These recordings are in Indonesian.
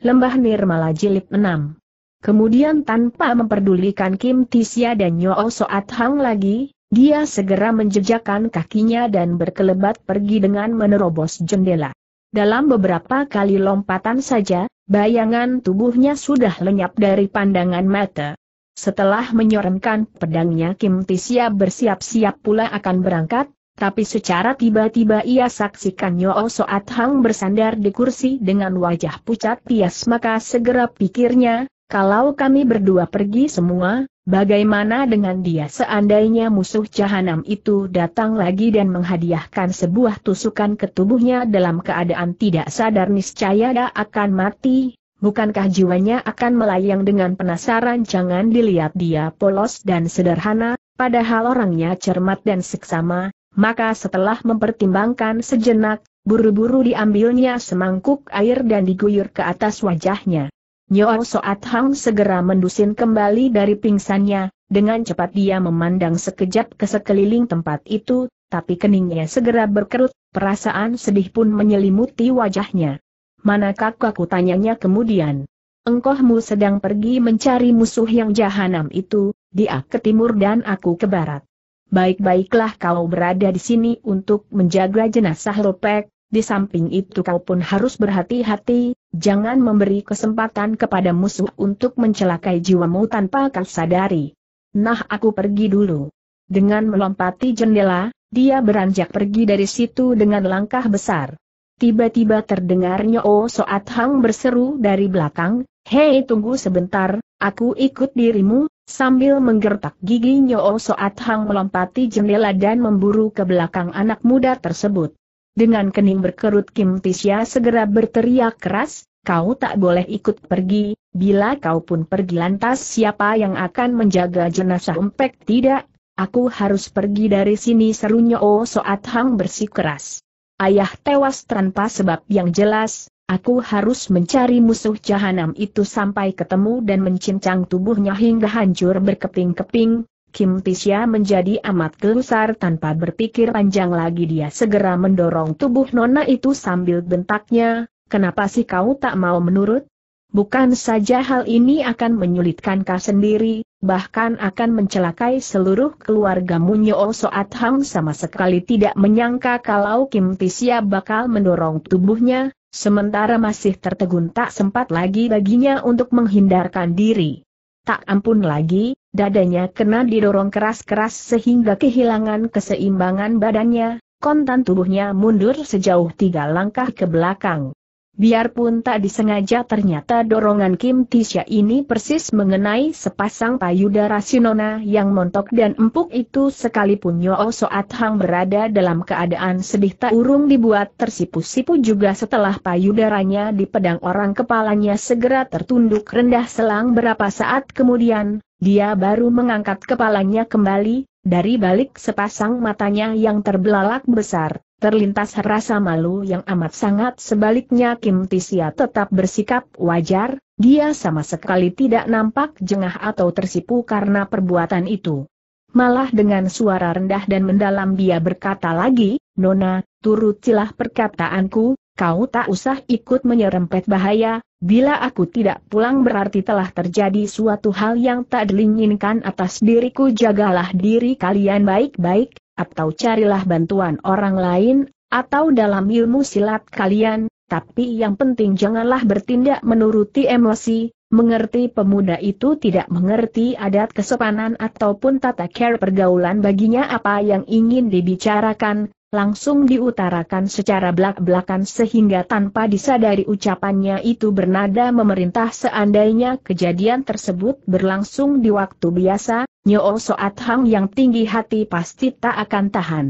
Lembah Nirmala Jilid 6 Kemudian tanpa memperdulikan Kim Tisya dan Nyo oh Soat Hang lagi, dia segera menjejakkan kakinya dan berkelebat pergi dengan menerobos jendela. Dalam beberapa kali lompatan saja, bayangan tubuhnya sudah lenyap dari pandangan mata. Setelah menyorenkan pedangnya Kim Tisya bersiap-siap pula akan berangkat, tapi secara tiba-tiba ia saksikan Yoo oh Soat Hang bersandar di kursi dengan wajah pucat pias maka segera pikirnya, kalau kami berdua pergi semua, bagaimana dengan dia seandainya musuh jahanam itu datang lagi dan menghadiahkan sebuah tusukan ke tubuhnya dalam keadaan tidak sadar niscaya dia akan mati, Bukankah jiwanya akan melayang dengan penasaran jangan dilihat dia polos dan sederhana, padahal orangnya cermat dan seksama, maka setelah mempertimbangkan sejenak, buru-buru diambilnya semangkuk air dan diguyur ke atas wajahnya. Nyoa Soat Hang segera mendusin kembali dari pingsannya, dengan cepat dia memandang sekejap ke sekeliling tempat itu, tapi keningnya segera berkerut, perasaan sedih pun menyelimuti wajahnya. Mana kakakku tanyanya kemudian. Engkohmu sedang pergi mencari musuh yang jahanam itu, dia ke timur dan aku ke barat baik-baiklah kau berada di sini untuk menjaga jenazah Lopek, di samping itu kau pun harus berhati-hati, jangan memberi kesempatan kepada musuh untuk mencelakai jiwamu tanpa kau sadari. Nah aku pergi dulu. Dengan melompati jendela, dia beranjak pergi dari situ dengan langkah besar. Tiba-tiba terdengarnya Oh Soat Hang berseru dari belakang, Hei tunggu sebentar, aku ikut dirimu, Sambil menggertak gigi Nyo Soat Hang melompati jendela dan memburu ke belakang anak muda tersebut. Dengan kening berkerut Kim Tisya segera berteriak keras, kau tak boleh ikut pergi, bila kau pun pergi lantas siapa yang akan menjaga jenazah empek? tidak, aku harus pergi dari sini seru Nyo Soat Hang bersikeras. Ayah tewas tanpa sebab yang jelas, Aku harus mencari musuh jahanam itu sampai ketemu dan mencincang tubuhnya hingga hancur berkeping-keping. Kim Tisya menjadi amat gelusar tanpa berpikir panjang lagi dia segera mendorong tubuh Nona itu sambil bentaknya, kenapa sih kau tak mau menurut? Bukan saja hal ini akan menyulitkan kau sendiri, bahkan akan mencelakai seluruh keluargamu Nyo Soat Hang sama sekali tidak menyangka kalau Kim Tisya bakal mendorong tubuhnya, Sementara masih tertegun tak sempat lagi baginya untuk menghindarkan diri. Tak ampun lagi, dadanya kena didorong keras-keras sehingga kehilangan keseimbangan badannya, kontan tubuhnya mundur sejauh tiga langkah ke belakang. Biarpun tak disengaja ternyata dorongan Kim Tisha ini persis mengenai sepasang payudara Sinona yang montok dan empuk itu sekalipun Yo Soat Hang berada dalam keadaan sedih tak urung dibuat tersipu-sipu juga setelah payudaranya dipedang orang kepalanya segera tertunduk rendah selang berapa saat kemudian, dia baru mengangkat kepalanya kembali, dari balik sepasang matanya yang terbelalak besar terlintas rasa malu yang amat sangat sebaliknya Kim Tisia tetap bersikap wajar, dia sama sekali tidak nampak jengah atau tersipu karena perbuatan itu. Malah dengan suara rendah dan mendalam dia berkata lagi, Nona, turutilah perkataanku, kau tak usah ikut menyerempet bahaya, bila aku tidak pulang berarti telah terjadi suatu hal yang tak diinginkan atas diriku jagalah diri kalian baik-baik, atau carilah bantuan orang lain, atau dalam ilmu silat kalian, tapi yang penting janganlah bertindak menuruti emosi, mengerti pemuda itu tidak mengerti adat kesopanan ataupun tata care pergaulan baginya apa yang ingin dibicarakan, langsung diutarakan secara belak-belakan sehingga tanpa disadari ucapannya itu bernada memerintah seandainya kejadian tersebut berlangsung di waktu biasa, Nyo Soat Hang yang tinggi hati pasti tak akan tahan.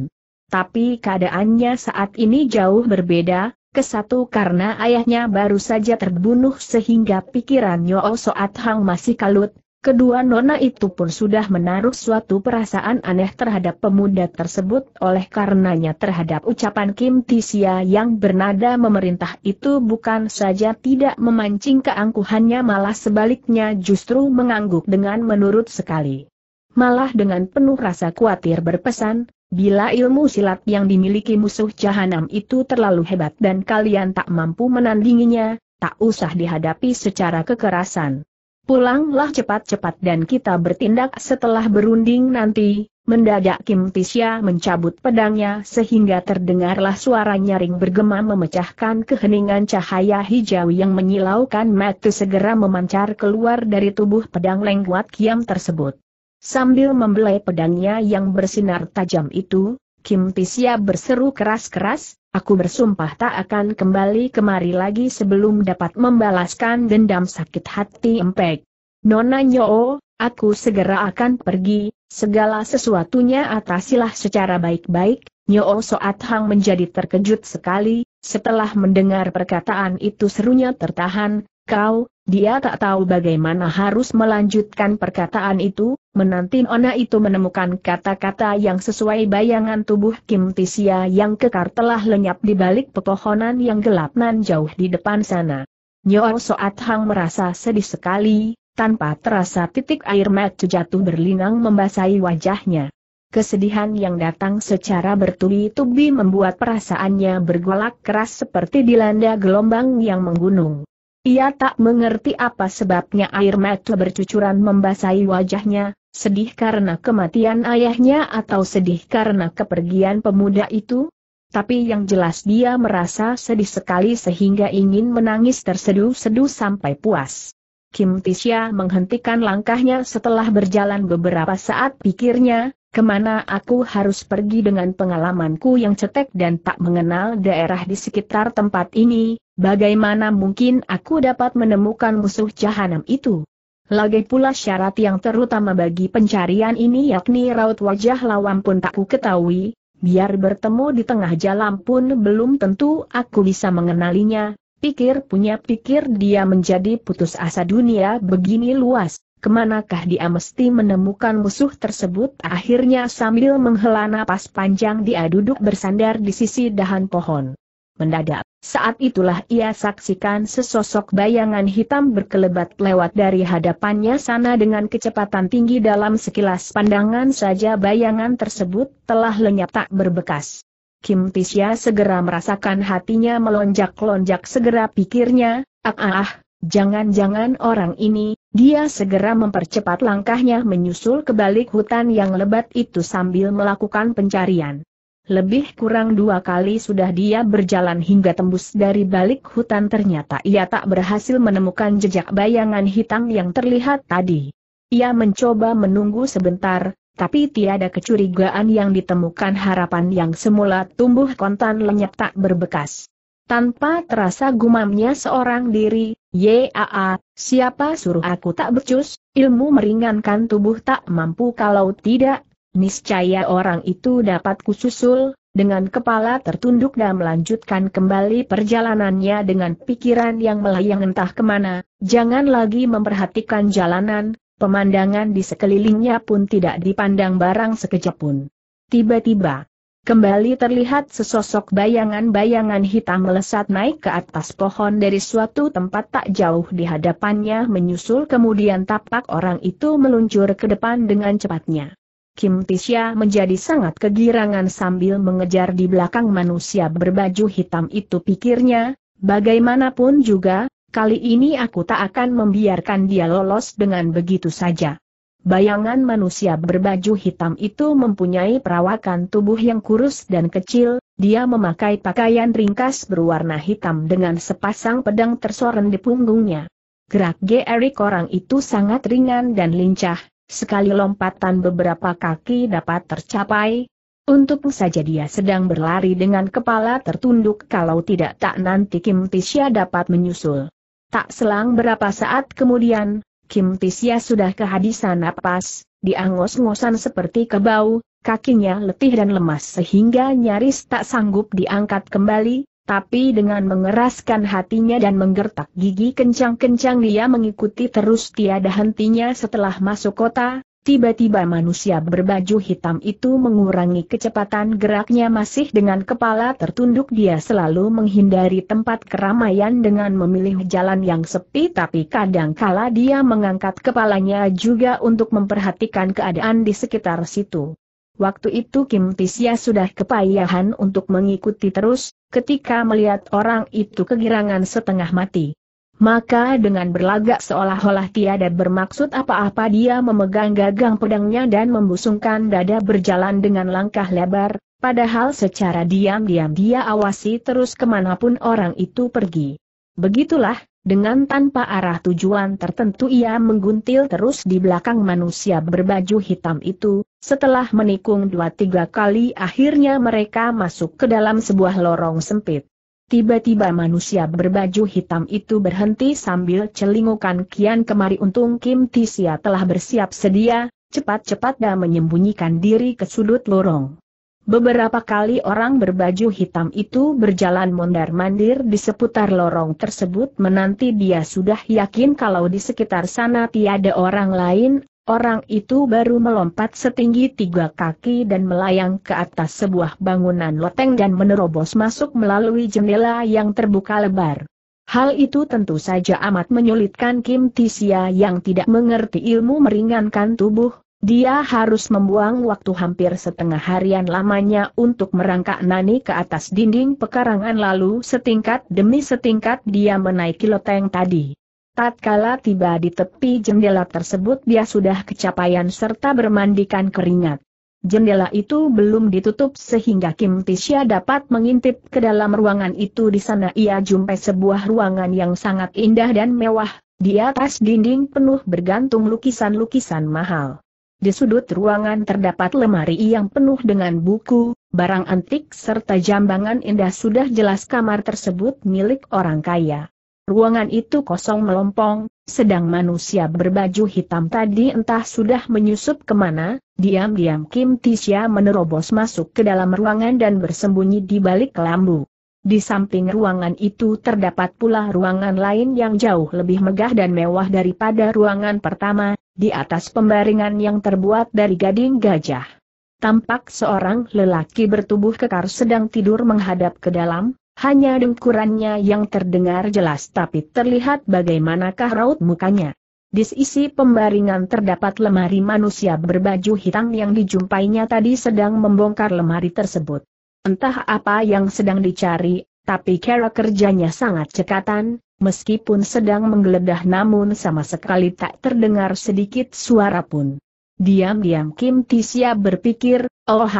Tapi keadaannya saat ini jauh berbeda, kesatu karena ayahnya baru saja terbunuh sehingga pikiran Nyo Soat Hang masih kalut, Kedua nona itu pun sudah menaruh suatu perasaan aneh terhadap pemuda tersebut oleh karenanya terhadap ucapan Kim Tisia yang bernada memerintah itu bukan saja tidak memancing keangkuhannya malah sebaliknya justru mengangguk dengan menurut sekali malah dengan penuh rasa khawatir berpesan, bila ilmu silat yang dimiliki musuh jahanam itu terlalu hebat dan kalian tak mampu menandinginya, tak usah dihadapi secara kekerasan. Pulanglah cepat-cepat dan kita bertindak setelah berunding nanti, mendadak Kim Tisya mencabut pedangnya sehingga terdengarlah suara nyaring bergema memecahkan keheningan cahaya hijau yang menyilaukan mata segera memancar keluar dari tubuh pedang lengkuat Kiam tersebut. Sambil membelai pedangnya yang bersinar tajam itu, Kim Pisia berseru keras-keras, aku bersumpah tak akan kembali kemari lagi sebelum dapat membalaskan dendam sakit hati empek. Nona Nyoo, aku segera akan pergi, segala sesuatunya atasilah secara baik-baik, Nyoo Soat Hang menjadi terkejut sekali, setelah mendengar perkataan itu serunya tertahan, kau, dia tak tahu bagaimana harus melanjutkan perkataan itu, menanti Ona itu menemukan kata-kata yang sesuai bayangan tubuh Kim Tisia yang kekar telah lenyap di balik pepohonan yang gelap nan jauh di depan sana. Nyoa Soat Hang merasa sedih sekali, tanpa terasa titik air mata jatuh berlinang membasahi wajahnya. Kesedihan yang datang secara bertubi-tubi membuat perasaannya bergolak keras seperti dilanda gelombang yang menggunung. Ia tak mengerti apa sebabnya air mata bercucuran membasahi wajahnya, Sedih karena kematian ayahnya atau sedih karena kepergian pemuda itu? Tapi yang jelas dia merasa sedih sekali sehingga ingin menangis terseduh-seduh sampai puas. Kim Tisha menghentikan langkahnya setelah berjalan beberapa saat pikirnya, kemana aku harus pergi dengan pengalamanku yang cetek dan tak mengenal daerah di sekitar tempat ini, bagaimana mungkin aku dapat menemukan musuh jahanam itu? Lagi pula syarat yang terutama bagi pencarian ini yakni raut wajah lawan pun tak ku ketahui, biar bertemu di tengah jalan pun belum tentu aku bisa mengenalinya, pikir punya pikir dia menjadi putus asa dunia begini luas, kemanakah dia mesti menemukan musuh tersebut akhirnya sambil menghela napas panjang dia duduk bersandar di sisi dahan pohon. Mendadak, saat itulah ia saksikan sesosok bayangan hitam berkelebat lewat dari hadapannya sana dengan kecepatan tinggi dalam sekilas pandangan saja bayangan tersebut telah lenyap tak berbekas. Kim Tisya segera merasakan hatinya melonjak-lonjak segera pikirnya, ah ah ah, jangan-jangan orang ini, dia segera mempercepat langkahnya menyusul ke balik hutan yang lebat itu sambil melakukan pencarian. Lebih kurang dua kali sudah dia berjalan hingga tembus dari balik hutan ternyata ia tak berhasil menemukan jejak bayangan hitam yang terlihat tadi. Ia mencoba menunggu sebentar, tapi tiada kecurigaan yang ditemukan harapan yang semula tumbuh kontan lenyap tak berbekas. Tanpa terasa gumamnya seorang diri, Yaa, siapa suruh aku tak becus, ilmu meringankan tubuh tak mampu kalau tidak Niscaya orang itu dapat kususul, dengan kepala tertunduk dan melanjutkan kembali perjalanannya dengan pikiran yang melayang entah kemana, jangan lagi memperhatikan jalanan, pemandangan di sekelilingnya pun tidak dipandang barang sekejap pun. Tiba-tiba, kembali terlihat sesosok bayangan-bayangan hitam melesat naik ke atas pohon dari suatu tempat tak jauh di hadapannya menyusul kemudian tapak orang itu meluncur ke depan dengan cepatnya. Kim Tisha menjadi sangat kegirangan sambil mengejar di belakang manusia berbaju hitam itu pikirnya, bagaimanapun juga, kali ini aku tak akan membiarkan dia lolos dengan begitu saja. Bayangan manusia berbaju hitam itu mempunyai perawakan tubuh yang kurus dan kecil, dia memakai pakaian ringkas berwarna hitam dengan sepasang pedang tersoren di punggungnya. Gerak gerik orang itu sangat ringan dan lincah, Sekali lompatan beberapa kaki dapat tercapai. Untuk saja dia sedang berlari dengan kepala tertunduk kalau tidak tak nanti Kim Tisya dapat menyusul. Tak selang berapa saat kemudian, Kim Tisya sudah kehabisan napas, diangos-ngosan seperti kebau, kakinya letih dan lemas sehingga nyaris tak sanggup diangkat kembali, tapi dengan mengeraskan hatinya dan menggertak gigi kencang-kencang dia mengikuti terus tiada hentinya setelah masuk kota, tiba-tiba manusia berbaju hitam itu mengurangi kecepatan geraknya masih dengan kepala tertunduk dia selalu menghindari tempat keramaian dengan memilih jalan yang sepi tapi kadangkala dia mengangkat kepalanya juga untuk memperhatikan keadaan di sekitar situ. Waktu itu Kim Tisya sudah kepayahan untuk mengikuti terus, ketika melihat orang itu kegirangan setengah mati. Maka dengan berlagak seolah-olah tiada bermaksud apa-apa dia memegang gagang pedangnya dan membusungkan dada berjalan dengan langkah lebar, padahal secara diam-diam dia awasi terus kemanapun orang itu pergi. Begitulah, dengan tanpa arah tujuan tertentu ia mengguntil terus di belakang manusia berbaju hitam itu, setelah menikung dua tiga kali akhirnya mereka masuk ke dalam sebuah lorong sempit. Tiba-tiba manusia berbaju hitam itu berhenti sambil celingukan kian kemari untung Kim Tisia telah bersiap sedia, cepat-cepat dan menyembunyikan diri ke sudut lorong. Beberapa kali orang berbaju hitam itu berjalan mondar-mandir di seputar lorong tersebut menanti dia sudah yakin kalau di sekitar sana tiada orang lain, orang itu baru melompat setinggi tiga kaki dan melayang ke atas sebuah bangunan loteng dan menerobos masuk melalui jendela yang terbuka lebar. Hal itu tentu saja amat menyulitkan Kim Tisia yang tidak mengerti ilmu meringankan tubuh, dia harus membuang waktu hampir setengah harian lamanya untuk merangkak Nani ke atas dinding pekarangan lalu setingkat demi setingkat dia menaiki loteng tadi. Tatkala tiba di tepi jendela tersebut dia sudah kecapaian serta bermandikan keringat. Jendela itu belum ditutup sehingga Kim Tisha dapat mengintip ke dalam ruangan itu di sana ia jumpai sebuah ruangan yang sangat indah dan mewah, di atas dinding penuh bergantung lukisan-lukisan mahal. Di sudut ruangan terdapat lemari yang penuh dengan buku, barang antik serta jambangan indah sudah jelas kamar tersebut milik orang kaya. Ruangan itu kosong melompong, sedang manusia berbaju hitam tadi entah sudah menyusup kemana, diam-diam Kim Tisha menerobos masuk ke dalam ruangan dan bersembunyi di balik kelambu. Di samping ruangan itu terdapat pula ruangan lain yang jauh lebih megah dan mewah daripada ruangan pertama, di atas pembaringan yang terbuat dari gading gajah. Tampak seorang lelaki bertubuh kekar sedang tidur menghadap ke dalam, hanya dengkurannya yang terdengar jelas tapi terlihat bagaimanakah raut mukanya. Di sisi pembaringan terdapat lemari manusia berbaju hitam yang dijumpainya tadi sedang membongkar lemari tersebut. Entah apa yang sedang dicari, tapi cara kerjanya sangat cekatan, meskipun sedang menggeledah namun sama sekali tak terdengar sedikit suara pun. Diam-diam Kim Tisya berpikir, oh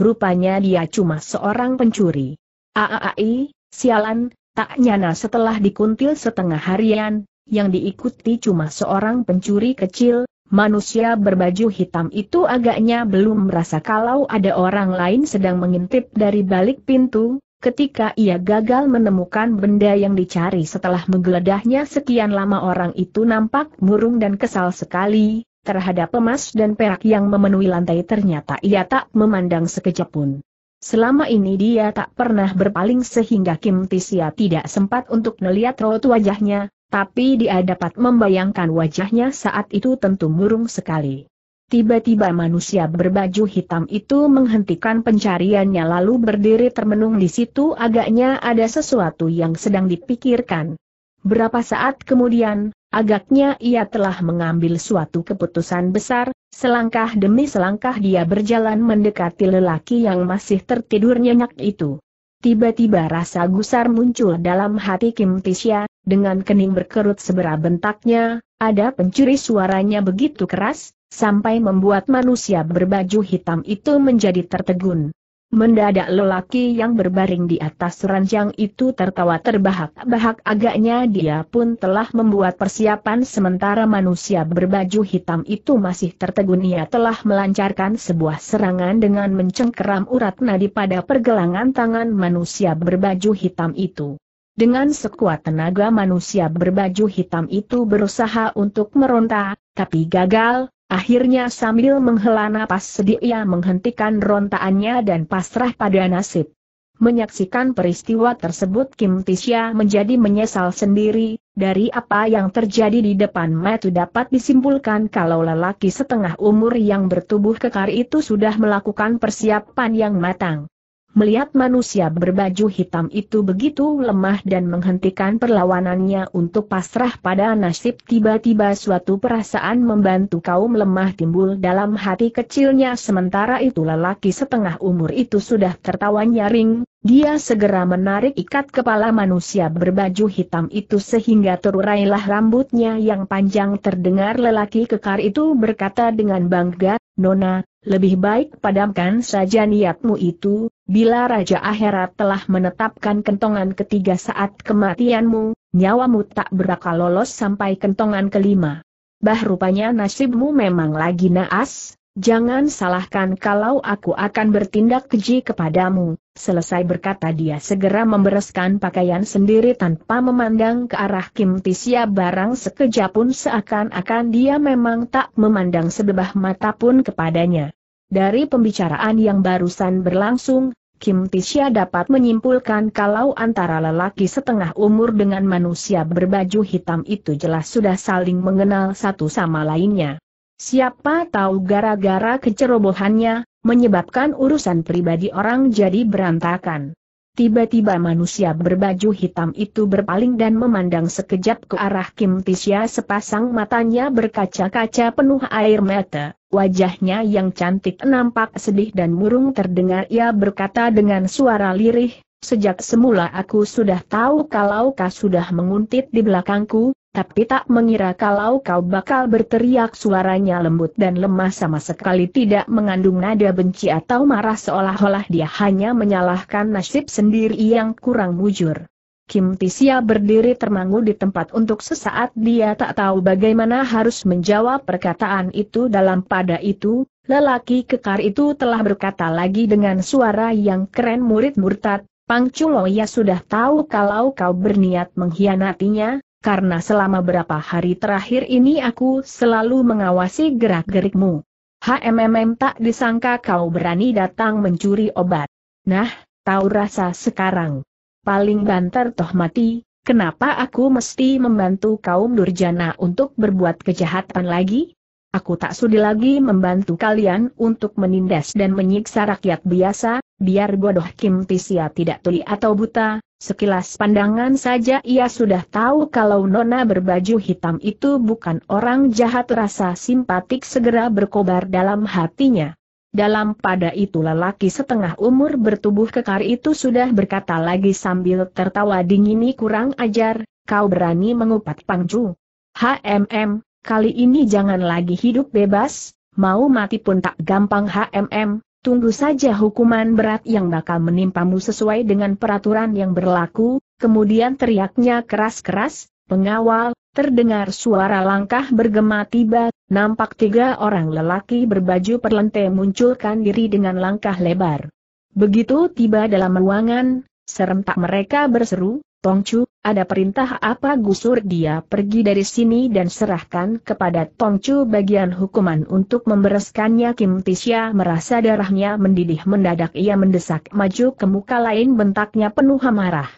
rupanya dia cuma seorang pencuri. Aai, sialan, tak nyana setelah dikuntil setengah harian, yang diikuti cuma seorang pencuri kecil, Manusia berbaju hitam itu agaknya belum merasa kalau ada orang lain sedang mengintip dari balik pintu, ketika ia gagal menemukan benda yang dicari setelah menggeledahnya sekian lama orang itu nampak murung dan kesal sekali, terhadap emas dan perak yang memenuhi lantai ternyata ia tak memandang sekejap pun. Selama ini dia tak pernah berpaling sehingga Kim Tisia tidak sempat untuk melihat raut wajahnya, tapi dia dapat membayangkan wajahnya saat itu tentu murung sekali. Tiba-tiba manusia berbaju hitam itu menghentikan pencariannya lalu berdiri termenung di situ agaknya ada sesuatu yang sedang dipikirkan. Berapa saat kemudian, agaknya ia telah mengambil suatu keputusan besar, selangkah demi selangkah dia berjalan mendekati lelaki yang masih tertidur nyenyak itu. Tiba-tiba rasa gusar muncul dalam hati Kim Tisya, dengan kening berkerut seberat bentaknya, ada pencuri suaranya begitu keras, sampai membuat manusia berbaju hitam itu menjadi tertegun. Mendadak lelaki yang berbaring di atas ranjang itu tertawa terbahak-bahak agaknya dia pun telah membuat persiapan sementara manusia berbaju hitam itu masih tertegun ia telah melancarkan sebuah serangan dengan mencengkeram urat nadi pada pergelangan tangan manusia berbaju hitam itu. Dengan sekuat tenaga manusia berbaju hitam itu berusaha untuk meronta, tapi gagal, akhirnya sambil menghela napas sedih ia menghentikan rontaannya dan pasrah pada nasib. Menyaksikan peristiwa tersebut Kim Tisya menjadi menyesal sendiri, dari apa yang terjadi di depan mata dapat disimpulkan kalau lelaki setengah umur yang bertubuh kekar itu sudah melakukan persiapan yang matang. Melihat manusia berbaju hitam itu begitu lemah dan menghentikan perlawanannya untuk pasrah pada nasib tiba-tiba suatu perasaan membantu kaum lemah timbul dalam hati kecilnya sementara itu lelaki setengah umur itu sudah tertawa nyaring, dia segera menarik ikat kepala manusia berbaju hitam itu sehingga terurailah rambutnya yang panjang terdengar lelaki kekar itu berkata dengan bangga, Nona, lebih baik padamkan saja niatmu itu, Bila Raja Akhirat telah menetapkan kentongan ketiga saat kematianmu, nyawamu tak berakal lolos sampai kentongan kelima. Bah rupanya nasibmu memang lagi naas, jangan salahkan kalau aku akan bertindak keji kepadamu. Selesai berkata dia segera membereskan pakaian sendiri tanpa memandang ke arah Kim Tisya barang sekejap pun seakan-akan dia memang tak memandang sebebah mata pun kepadanya. Dari pembicaraan yang barusan berlangsung, Kim Tisha dapat menyimpulkan kalau antara lelaki setengah umur dengan manusia berbaju hitam itu jelas sudah saling mengenal satu sama lainnya. Siapa tahu gara-gara kecerobohannya, menyebabkan urusan pribadi orang jadi berantakan. Tiba-tiba manusia berbaju hitam itu berpaling dan memandang sekejap ke arah Kim Tisha sepasang matanya berkaca-kaca penuh air mata. Wajahnya yang cantik nampak sedih dan murung terdengar ia berkata dengan suara lirih, Sejak semula aku sudah tahu kalau kau sudah menguntit di belakangku, tapi tak mengira kalau kau bakal berteriak suaranya lembut dan lemah sama sekali tidak mengandung nada benci atau marah seolah-olah dia hanya menyalahkan nasib sendiri yang kurang mujur. Kim Tisia berdiri termangu di tempat untuk sesaat dia tak tahu bagaimana harus menjawab perkataan itu dalam pada itu, lelaki kekar itu telah berkata lagi dengan suara yang keren murid murtad, Pang ya sudah tahu kalau kau berniat mengkhianatinya, karena selama berapa hari terakhir ini aku selalu mengawasi gerak-gerikmu. HMMM tak disangka kau berani datang mencuri obat. Nah, tahu rasa sekarang paling banter toh mati, kenapa aku mesti membantu kaum durjana untuk berbuat kejahatan lagi? Aku tak sudi lagi membantu kalian untuk menindas dan menyiksa rakyat biasa, biar bodoh Kim Tisia tidak tuli atau buta, sekilas pandangan saja ia sudah tahu kalau Nona berbaju hitam itu bukan orang jahat rasa simpatik segera berkobar dalam hatinya. Dalam pada itu lelaki setengah umur bertubuh kekar itu sudah berkata lagi sambil tertawa dingin ini kurang ajar, kau berani mengupat pangcu. HMM, kali ini jangan lagi hidup bebas, mau mati pun tak gampang HMM, tunggu saja hukuman berat yang bakal menimpamu sesuai dengan peraturan yang berlaku, kemudian teriaknya keras-keras, pengawal, Terdengar suara langkah bergema tiba, nampak tiga orang lelaki berbaju perlente munculkan diri dengan langkah lebar. Begitu tiba dalam ruangan, serentak mereka berseru, Tongcu, ada perintah apa gusur dia pergi dari sini dan serahkan kepada Tongcu bagian hukuman untuk membereskannya Kim Tisya merasa darahnya mendidih mendadak ia mendesak maju ke muka lain bentaknya penuh amarah.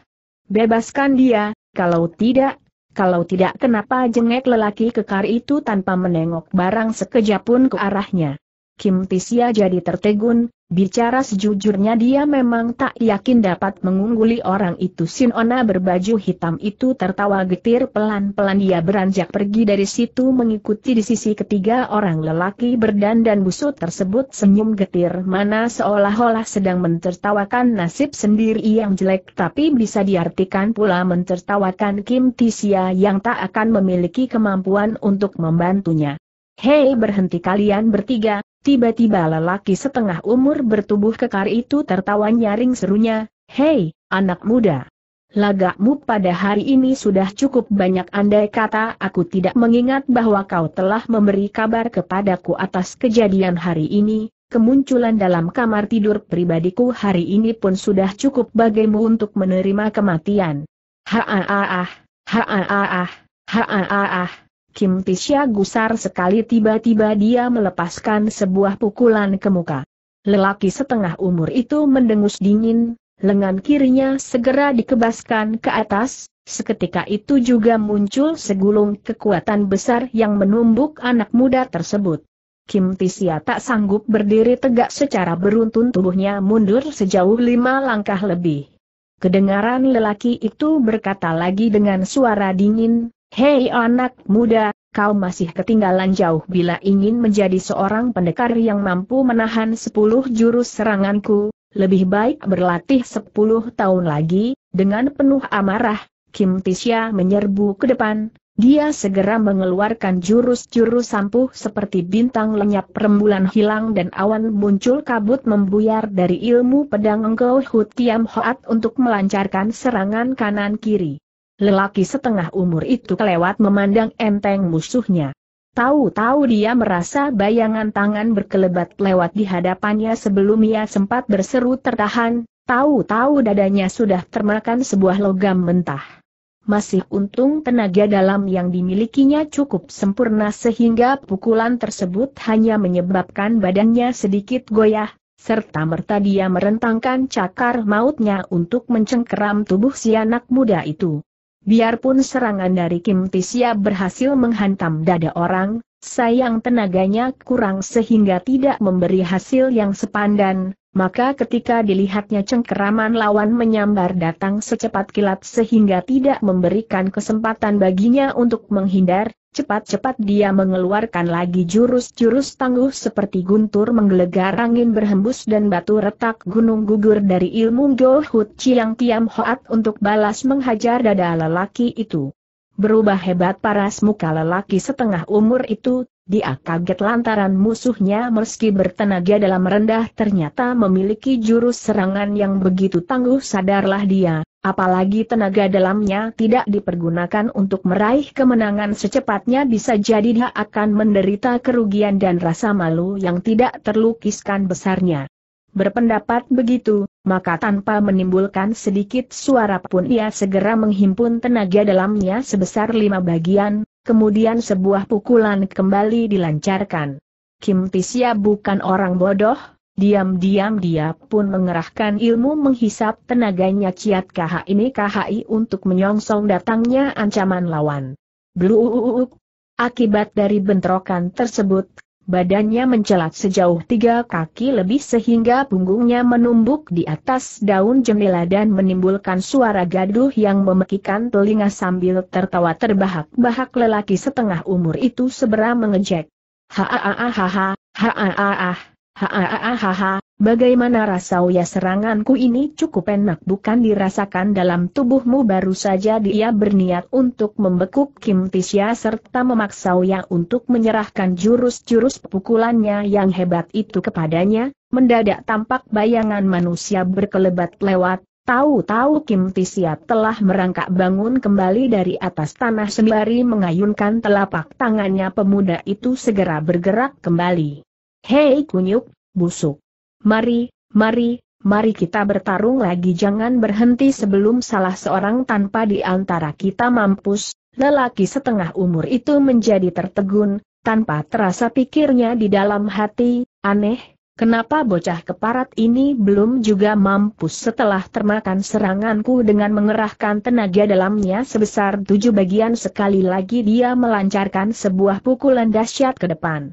Bebaskan dia, kalau tidak, kalau tidak kenapa jengek lelaki kekar itu tanpa menengok barang sekejap pun ke arahnya. Kim Tisia jadi tertegun, bicara sejujurnya dia memang tak yakin dapat mengungguli orang itu. Sinona berbaju hitam itu tertawa getir pelan-pelan dia beranjak pergi dari situ mengikuti di sisi ketiga orang lelaki berdandan busut tersebut senyum getir mana seolah-olah sedang mentertawakan nasib sendiri yang jelek tapi bisa diartikan pula mentertawakan Kim Tisia yang tak akan memiliki kemampuan untuk membantunya. Hei berhenti kalian bertiga, tiba-tiba lelaki setengah umur bertubuh kekar itu tertawa nyaring serunya, Hei, anak muda. Lagakmu pada hari ini sudah cukup banyak andai kata aku tidak mengingat bahwa kau telah memberi kabar kepadaku atas kejadian hari ini, kemunculan dalam kamar tidur pribadiku hari ini pun sudah cukup bagimu untuk menerima kematian. Ha ah ah ah, ha ah ah ah, ha ah ah ah. Kim Tisha gusar sekali tiba-tiba dia melepaskan sebuah pukulan ke muka. Lelaki setengah umur itu mendengus dingin, lengan kirinya segera dikebaskan ke atas, seketika itu juga muncul segulung kekuatan besar yang menumbuk anak muda tersebut. Kim Tisia tak sanggup berdiri tegak secara beruntun tubuhnya mundur sejauh lima langkah lebih. Kedengaran lelaki itu berkata lagi dengan suara dingin, Hei anak muda, kau masih ketinggalan jauh bila ingin menjadi seorang pendekar yang mampu menahan sepuluh jurus seranganku, lebih baik berlatih sepuluh tahun lagi, dengan penuh amarah, Kim Tisya menyerbu ke depan, dia segera mengeluarkan jurus-jurus sampuh seperti bintang lenyap rembulan hilang dan awan muncul kabut membuyar dari ilmu pedang Engkau Hut Tiam Hoat untuk melancarkan serangan kanan-kiri. Lelaki setengah umur itu kelewat memandang enteng musuhnya. Tahu-tahu dia merasa bayangan tangan berkelebat lewat di hadapannya sebelum ia sempat berseru tertahan, tahu-tahu dadanya sudah termakan sebuah logam mentah. Masih untung tenaga dalam yang dimilikinya cukup sempurna sehingga pukulan tersebut hanya menyebabkan badannya sedikit goyah, serta merta dia merentangkan cakar mautnya untuk mencengkeram tubuh si anak muda itu. Biarpun serangan dari Kim Tisia berhasil menghantam dada orang, sayang tenaganya kurang sehingga tidak memberi hasil yang sepandan, maka ketika dilihatnya cengkeraman lawan menyambar datang secepat kilat sehingga tidak memberikan kesempatan baginya untuk menghindar, Cepat-cepat dia mengeluarkan lagi jurus-jurus tangguh seperti guntur menggelegar angin berhembus dan batu retak gunung gugur dari ilmu Gohut Chiang Tiam Hoat untuk balas menghajar dada lelaki itu. Berubah hebat paras muka lelaki setengah umur itu, dia kaget lantaran musuhnya meski bertenaga dalam rendah ternyata memiliki jurus serangan yang begitu tangguh sadarlah dia, apalagi tenaga dalamnya tidak dipergunakan untuk meraih kemenangan secepatnya bisa jadi dia akan menderita kerugian dan rasa malu yang tidak terlukiskan besarnya. Berpendapat begitu, maka tanpa menimbulkan sedikit suara pun ia segera menghimpun tenaga dalamnya sebesar lima bagian, kemudian sebuah pukulan kembali dilancarkan. Kim Tisya bukan orang bodoh, Diam-diam dia pun mengerahkan ilmu menghisap tenaganya Ciat KH ini KHI untuk menyongsong datangnya ancaman lawan. Bluuuk. Akibat dari bentrokan tersebut, badannya mencelat sejauh tiga kaki lebih sehingga punggungnya menumbuk di atas daun jendela dan menimbulkan suara gaduh yang memekikan telinga sambil tertawa terbahak-bahak lelaki setengah umur itu segera mengejek. Haaaha, Hahaha, bagaimana uya seranganku ini cukup enak bukan dirasakan dalam tubuhmu baru saja dia berniat untuk membekuk Kim Tisya serta memaksa uya untuk menyerahkan jurus-jurus pukulannya yang hebat itu kepadanya, mendadak tampak bayangan manusia berkelebat lewat, tahu-tahu Kim Tisya telah merangkak bangun kembali dari atas tanah sembari mengayunkan telapak tangannya pemuda itu segera bergerak kembali. Hei kunyuk, busuk. Mari, mari, mari kita bertarung lagi jangan berhenti sebelum salah seorang tanpa di antara kita mampus. Lelaki setengah umur itu menjadi tertegun, tanpa terasa pikirnya di dalam hati, aneh, kenapa bocah keparat ini belum juga mampus setelah termakan seranganku dengan mengerahkan tenaga dalamnya sebesar tujuh bagian sekali lagi dia melancarkan sebuah pukulan dahsyat ke depan.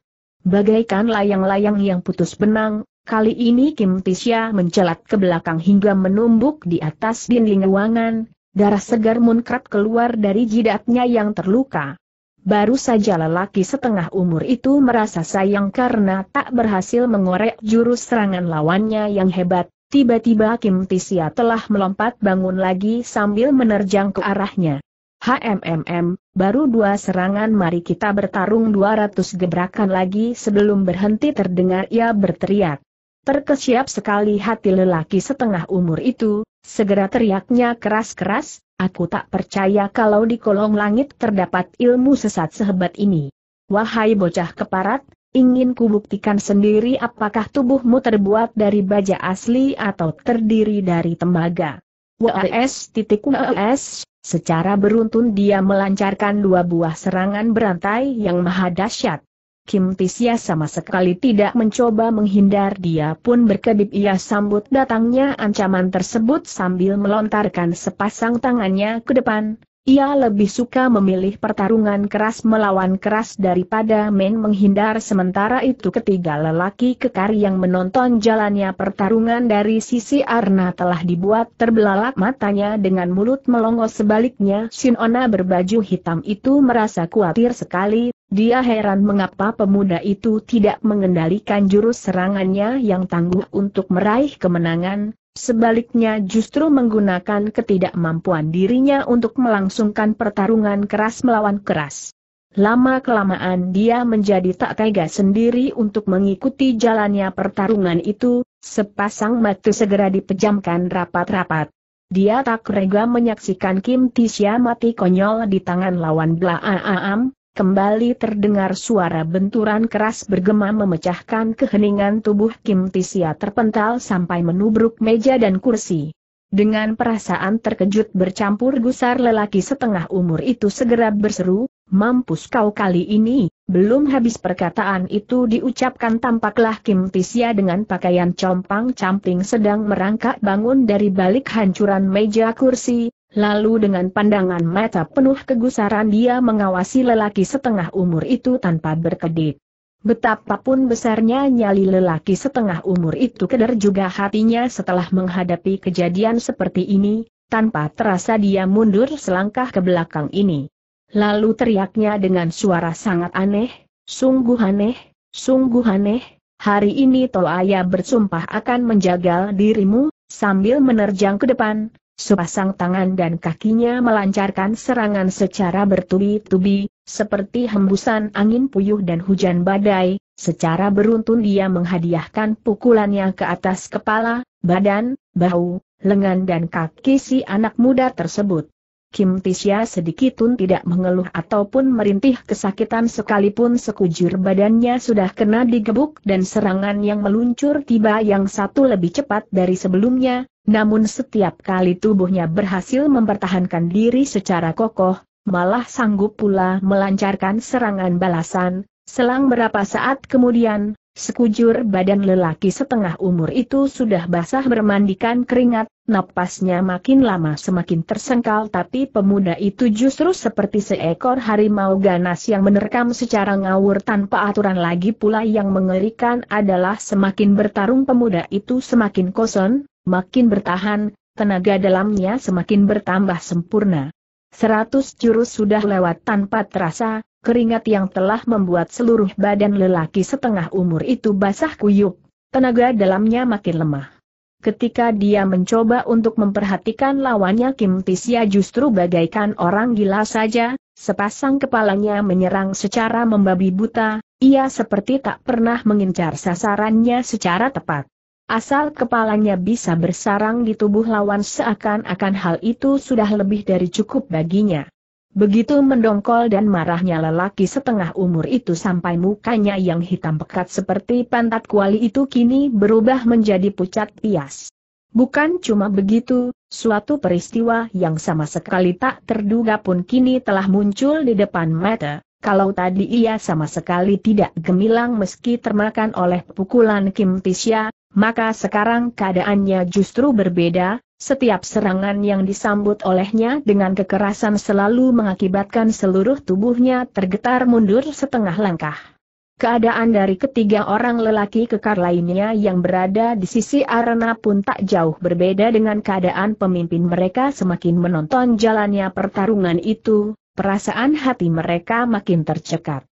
Bagaikan layang-layang yang putus benang, kali ini Kim Tisya mencelat ke belakang hingga menumbuk di atas dinding ruangan, darah segar munkrat keluar dari jidatnya yang terluka. Baru saja lelaki setengah umur itu merasa sayang karena tak berhasil mengorek jurus serangan lawannya yang hebat, tiba-tiba Kim Tisya telah melompat bangun lagi sambil menerjang ke arahnya. HMMM, baru dua serangan mari kita bertarung 200 gebrakan lagi sebelum berhenti terdengar ia berteriak. Terkesiap sekali hati lelaki setengah umur itu, segera teriaknya keras-keras, aku tak percaya kalau di kolong langit terdapat ilmu sesat sehebat ini. Wahai bocah keparat, ingin kubuktikan sendiri apakah tubuhmu terbuat dari baja asli atau terdiri dari tembaga. WAS titik WAS Secara beruntun dia melancarkan dua buah serangan berantai yang maha dahsyat. Kim Tisya sama sekali tidak mencoba menghindar dia pun berkedip ia sambut datangnya ancaman tersebut sambil melontarkan sepasang tangannya ke depan, ia lebih suka memilih pertarungan keras melawan keras daripada main menghindar sementara itu ketiga lelaki kekar yang menonton jalannya pertarungan dari sisi Arna telah dibuat terbelalak matanya dengan mulut melongo sebaliknya Sinona berbaju hitam itu merasa khawatir sekali, dia heran mengapa pemuda itu tidak mengendalikan jurus serangannya yang tangguh untuk meraih kemenangan, Sebaliknya justru menggunakan ketidakmampuan dirinya untuk melangsungkan pertarungan keras melawan keras. Lama-kelamaan dia menjadi tak tega sendiri untuk mengikuti jalannya pertarungan itu, sepasang mata segera dipejamkan rapat-rapat. Dia tak rega menyaksikan Kim Tisya mati konyol di tangan lawan aam kembali terdengar suara benturan keras bergema memecahkan keheningan tubuh Kim Tisia terpental sampai menubruk meja dan kursi. Dengan perasaan terkejut bercampur gusar lelaki setengah umur itu segera berseru, mampus kau kali ini, belum habis perkataan itu diucapkan tampaklah Kim Tisia dengan pakaian compang-camping sedang merangkak bangun dari balik hancuran meja kursi, Lalu dengan pandangan mata penuh kegusaran dia mengawasi lelaki setengah umur itu tanpa berkedip. Betapapun besarnya nyali lelaki setengah umur itu keder juga hatinya setelah menghadapi kejadian seperti ini, tanpa terasa dia mundur selangkah ke belakang ini. Lalu teriaknya dengan suara sangat aneh, sungguh aneh, sungguh aneh, hari ini Toaya bersumpah akan menjagal dirimu, sambil menerjang ke depan, sepasang tangan dan kakinya melancarkan serangan secara bertubi-tubi, seperti hembusan angin puyuh dan hujan badai, secara beruntun dia menghadiahkan pukulannya ke atas kepala, badan, bahu, lengan dan kaki si anak muda tersebut. Kim Tisya sedikitun tidak mengeluh ataupun merintih kesakitan sekalipun sekujur badannya sudah kena digebuk dan serangan yang meluncur tiba yang satu lebih cepat dari sebelumnya, namun setiap kali tubuhnya berhasil mempertahankan diri secara kokoh, malah sanggup pula melancarkan serangan balasan, selang berapa saat kemudian, sekujur badan lelaki setengah umur itu sudah basah bermandikan keringat, napasnya makin lama semakin tersengkal tapi pemuda itu justru seperti seekor harimau ganas yang menerkam secara ngawur tanpa aturan lagi pula yang mengerikan adalah semakin bertarung pemuda itu semakin kosong, makin bertahan, tenaga dalamnya semakin bertambah sempurna. Seratus jurus sudah lewat tanpa terasa, keringat yang telah membuat seluruh badan lelaki setengah umur itu basah kuyup, tenaga dalamnya makin lemah. Ketika dia mencoba untuk memperhatikan lawannya Kim Tisya justru bagaikan orang gila saja, sepasang kepalanya menyerang secara membabi buta, ia seperti tak pernah mengincar sasarannya secara tepat. Asal kepalanya bisa bersarang di tubuh lawan seakan-akan hal itu sudah lebih dari cukup baginya. Begitu mendongkol dan marahnya lelaki setengah umur itu sampai mukanya yang hitam pekat seperti pantat kuali itu kini berubah menjadi pucat pias. Bukan cuma begitu, suatu peristiwa yang sama sekali tak terduga pun kini telah muncul di depan mata. Kalau tadi ia sama sekali tidak gemilang meski termakan oleh pukulan Kim Tisha, maka sekarang keadaannya justru berbeda, setiap serangan yang disambut olehnya dengan kekerasan selalu mengakibatkan seluruh tubuhnya tergetar mundur setengah langkah. Keadaan dari ketiga orang lelaki kekar lainnya yang berada di sisi arena pun tak jauh berbeda dengan keadaan pemimpin mereka semakin menonton jalannya pertarungan itu, perasaan hati mereka makin tercekat.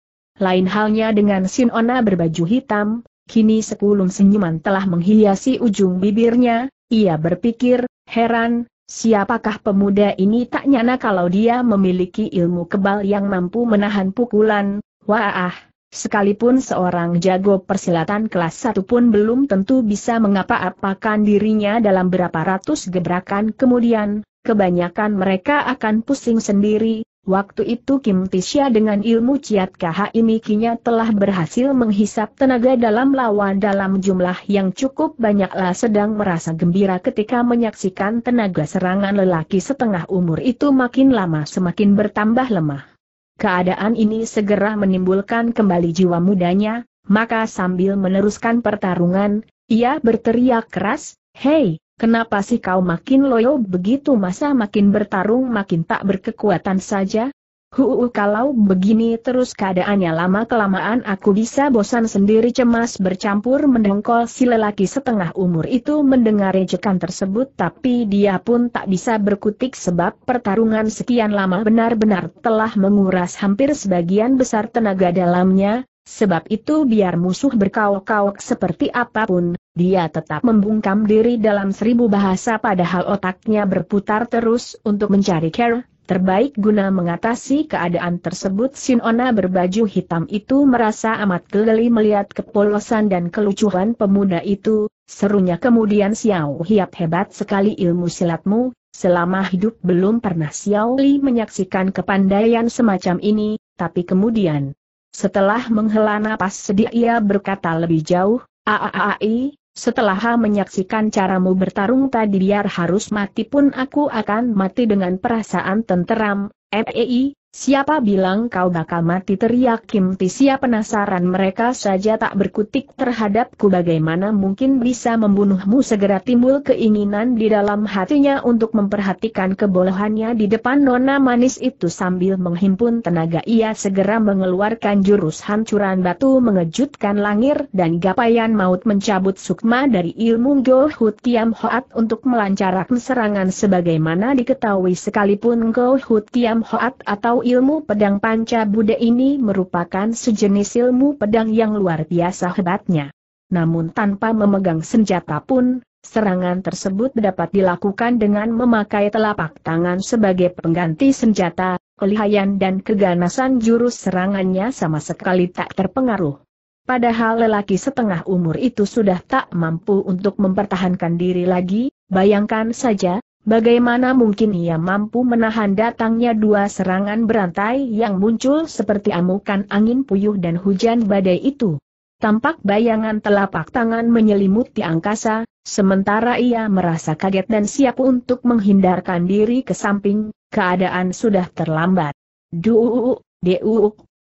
Lain halnya dengan Sinona berbaju hitam, Kini sekulum senyuman telah menghiasi ujung bibirnya, ia berpikir, heran, siapakah pemuda ini tak nyana kalau dia memiliki ilmu kebal yang mampu menahan pukulan, wah sekalipun seorang jago persilatan kelas satu pun belum tentu bisa mengapa-apakan dirinya dalam berapa ratus gebrakan kemudian, kebanyakan mereka akan pusing sendiri, Waktu itu Kim Tisha dengan ilmu Ciat KHI Mikinya telah berhasil menghisap tenaga dalam lawan dalam jumlah yang cukup banyaklah sedang merasa gembira ketika menyaksikan tenaga serangan lelaki setengah umur itu makin lama semakin bertambah lemah. Keadaan ini segera menimbulkan kembali jiwa mudanya, maka sambil meneruskan pertarungan, ia berteriak keras, Hei, Kenapa sih kau makin loyo begitu masa makin bertarung makin tak berkekuatan saja? Huu kalau begini terus keadaannya lama-kelamaan aku bisa bosan sendiri cemas bercampur mendengkol si lelaki setengah umur itu mendengar rejekan tersebut tapi dia pun tak bisa berkutik sebab pertarungan sekian lama benar-benar telah menguras hampir sebagian besar tenaga dalamnya, sebab itu biar musuh berkaok-kaok seperti apapun, dia tetap membungkam diri dalam seribu bahasa padahal otaknya berputar terus untuk mencari care, terbaik guna mengatasi keadaan tersebut Sinona berbaju hitam itu merasa amat geli melihat kepolosan dan kelucuan pemuda itu, serunya kemudian Xiao Hiap hebat sekali ilmu silatmu, selama hidup belum pernah Xiao Li menyaksikan kepandaian semacam ini, tapi kemudian, setelah menghela napas sedih ia berkata lebih jauh, Aaai, setelah menyaksikan caramu bertarung tadi biar harus mati pun aku akan mati dengan perasaan tenteram, FEI, Siapa bilang kau bakal mati teriak Kim Tisia penasaran mereka saja tak berkutik terhadapku bagaimana mungkin bisa membunuhmu segera timbul keinginan di dalam hatinya untuk memperhatikan kebolehannya di depan nona manis itu sambil menghimpun tenaga ia segera mengeluarkan jurus hancuran batu mengejutkan langir dan gapayan maut mencabut sukma dari ilmu Gohut Kiam Hoat untuk melancarkan serangan sebagaimana diketahui sekalipun Gohut Kiam Hoat atau ilmu pedang panca Buddha ini merupakan sejenis ilmu pedang yang luar biasa hebatnya. Namun tanpa memegang senjata pun, serangan tersebut dapat dilakukan dengan memakai telapak tangan sebagai pengganti senjata, kelihayan dan keganasan jurus serangannya sama sekali tak terpengaruh. Padahal lelaki setengah umur itu sudah tak mampu untuk mempertahankan diri lagi, bayangkan saja, Bagaimana mungkin ia mampu menahan datangnya dua serangan berantai yang muncul seperti amukan angin puyuh dan hujan badai itu? Tampak bayangan telapak tangan menyelimuti angkasa, sementara ia merasa kaget dan siap untuk menghindarkan diri ke samping, keadaan sudah terlambat. Duuuk, duuk,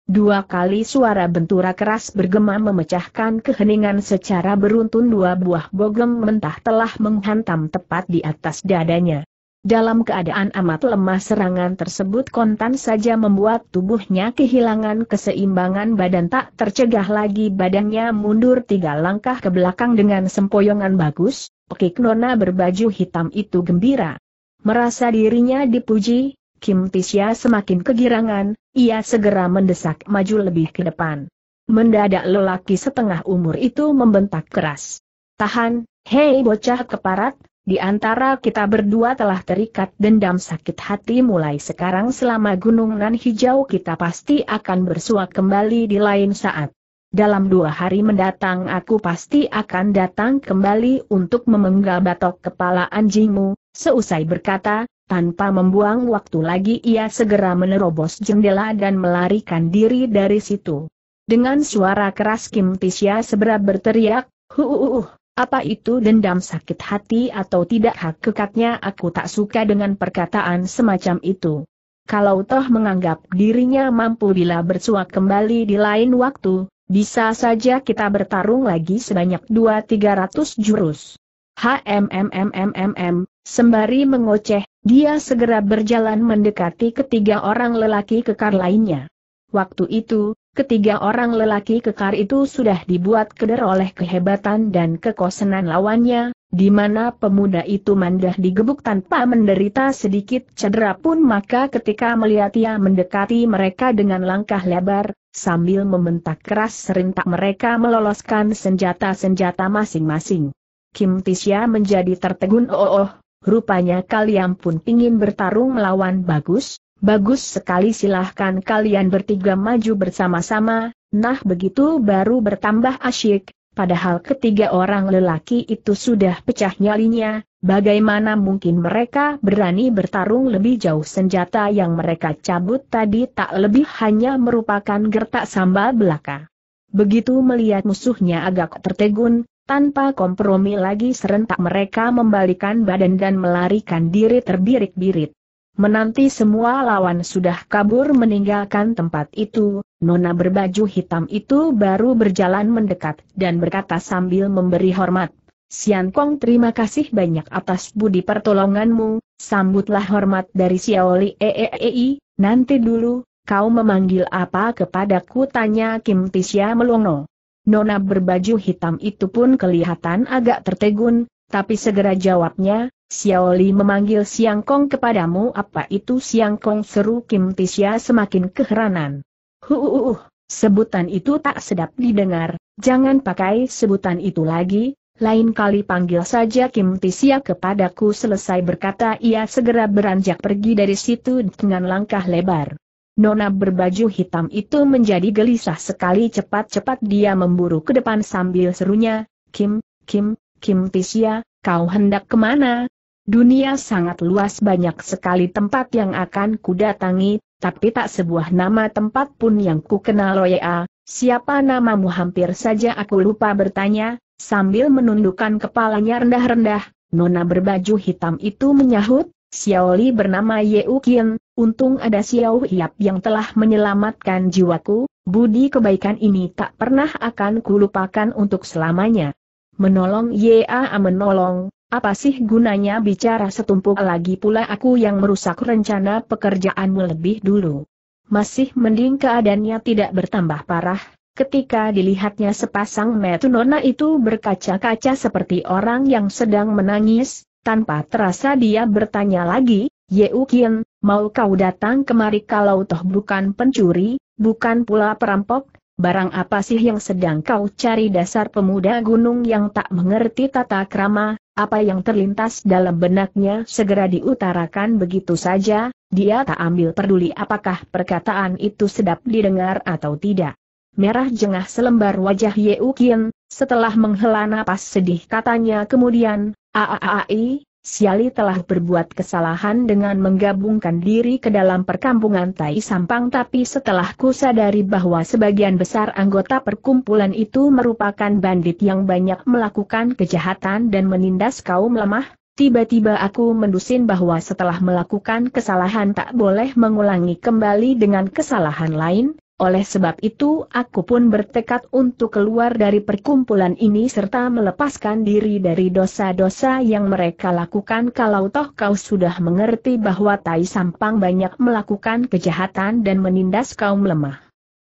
Dua kali suara bentura keras bergema memecahkan keheningan secara beruntun dua buah bogem mentah telah menghantam tepat di atas dadanya. Dalam keadaan amat lemah serangan tersebut kontan saja membuat tubuhnya kehilangan keseimbangan badan tak tercegah lagi badannya mundur tiga langkah ke belakang dengan sempoyongan bagus, pekik nona berbaju hitam itu gembira. Merasa dirinya dipuji, Kim Tisya semakin kegirangan, ia segera mendesak maju lebih ke depan. Mendadak lelaki setengah umur itu membentak keras. Tahan, hei bocah keparat, di antara kita berdua telah terikat dendam sakit hati mulai sekarang selama gunung nan hijau kita pasti akan bersua kembali di lain saat. Dalam dua hari mendatang aku pasti akan datang kembali untuk memenggal batok kepala anjingmu, seusai berkata, tanpa membuang waktu lagi ia segera menerobos jendela dan melarikan diri dari situ. Dengan suara keras Kim Tisya segera berteriak, Huuuh, apa itu dendam sakit hati atau tidak hak kekatnya? aku tak suka dengan perkataan semacam itu. Kalau toh menganggap dirinya mampu bila bersuak kembali di lain waktu, bisa saja kita bertarung lagi sebanyak dua tiga jurus. HMMMMMM, Sembari mengoceh, dia segera berjalan mendekati ketiga orang lelaki kekar lainnya. Waktu itu, ketiga orang lelaki kekar itu sudah dibuat keder oleh kehebatan dan kekosenan lawannya, di mana pemuda itu mandah digebuk tanpa menderita sedikit cedera pun maka ketika melihat ia mendekati mereka dengan langkah lebar, sambil membentak keras serentak mereka meloloskan senjata-senjata masing-masing. Kim Tisya menjadi tertegun oh, oh Rupanya kalian pun ingin bertarung melawan bagus, bagus sekali silahkan kalian bertiga maju bersama-sama, nah begitu baru bertambah asyik, padahal ketiga orang lelaki itu sudah pecah nyalinya, bagaimana mungkin mereka berani bertarung lebih jauh senjata yang mereka cabut tadi tak lebih hanya merupakan gertak sambal belaka. Begitu melihat musuhnya agak tertegun, tanpa kompromi lagi serentak mereka membalikan badan dan melarikan diri terbirik-birit. Menanti semua lawan sudah kabur meninggalkan tempat itu, Nona berbaju hitam itu baru berjalan mendekat dan berkata sambil memberi hormat. Sian Kong terima kasih banyak atas budi pertolonganmu, sambutlah hormat dari Xiaoli Eei, nanti dulu, kau memanggil apa kepadaku tanya Kim Tisya melongo. Nona berbaju hitam itu pun kelihatan agak tertegun, tapi segera jawabnya, Xiaoli memanggil Siang Kong kepadamu apa itu Siang Kong seru Kim Tisya semakin keheranan. Huuuh, sebutan itu tak sedap didengar, jangan pakai sebutan itu lagi, lain kali panggil saja Kim Tisya kepadaku selesai berkata ia segera beranjak pergi dari situ dengan langkah lebar. Nona berbaju hitam itu menjadi gelisah sekali cepat-cepat dia memburu ke depan sambil serunya, Kim, Kim, Kim Tisya, kau hendak kemana? Dunia sangat luas banyak sekali tempat yang akan kudatangi, tapi tak sebuah nama tempat pun yang ku kenal Roya. siapa namamu hampir saja aku lupa bertanya, sambil menundukkan kepalanya rendah-rendah, Nona berbaju hitam itu menyahut, Xiaoli bernama Yeu Qin, Untung ada Xiao Hiap yang telah menyelamatkan jiwaku, budi kebaikan ini tak pernah akan kulupakan untuk selamanya. Menolong ya, menolong, apa sih gunanya bicara setumpuk lagi pula aku yang merusak rencana pekerjaanmu lebih dulu. Masih mending keadaannya tidak bertambah parah, ketika dilihatnya sepasang Nona itu berkaca-kaca seperti orang yang sedang menangis, tanpa terasa dia bertanya lagi, Ye Qian, mau kau datang kemari kalau toh bukan pencuri, bukan pula perampok, barang apa sih yang sedang kau cari dasar pemuda gunung yang tak mengerti tata krama, apa yang terlintas dalam benaknya segera diutarakan begitu saja, dia tak ambil peduli apakah perkataan itu sedap didengar atau tidak. Merah jengah selembar wajah Ye Qian, setelah menghela napas sedih katanya kemudian, aaai, Siali telah berbuat kesalahan dengan menggabungkan diri ke dalam perkampungan Tai Sampang tapi setelah ku sadari bahwa sebagian besar anggota perkumpulan itu merupakan bandit yang banyak melakukan kejahatan dan menindas kaum lemah, Tiba-tiba aku mendusin bahwa setelah melakukan kesalahan tak boleh mengulangi kembali dengan kesalahan lain, oleh sebab itu aku pun bertekad untuk keluar dari perkumpulan ini serta melepaskan diri dari dosa-dosa yang mereka lakukan kalau toh kau sudah mengerti bahwa Tai Sampang banyak melakukan kejahatan dan menindas kaum lemah.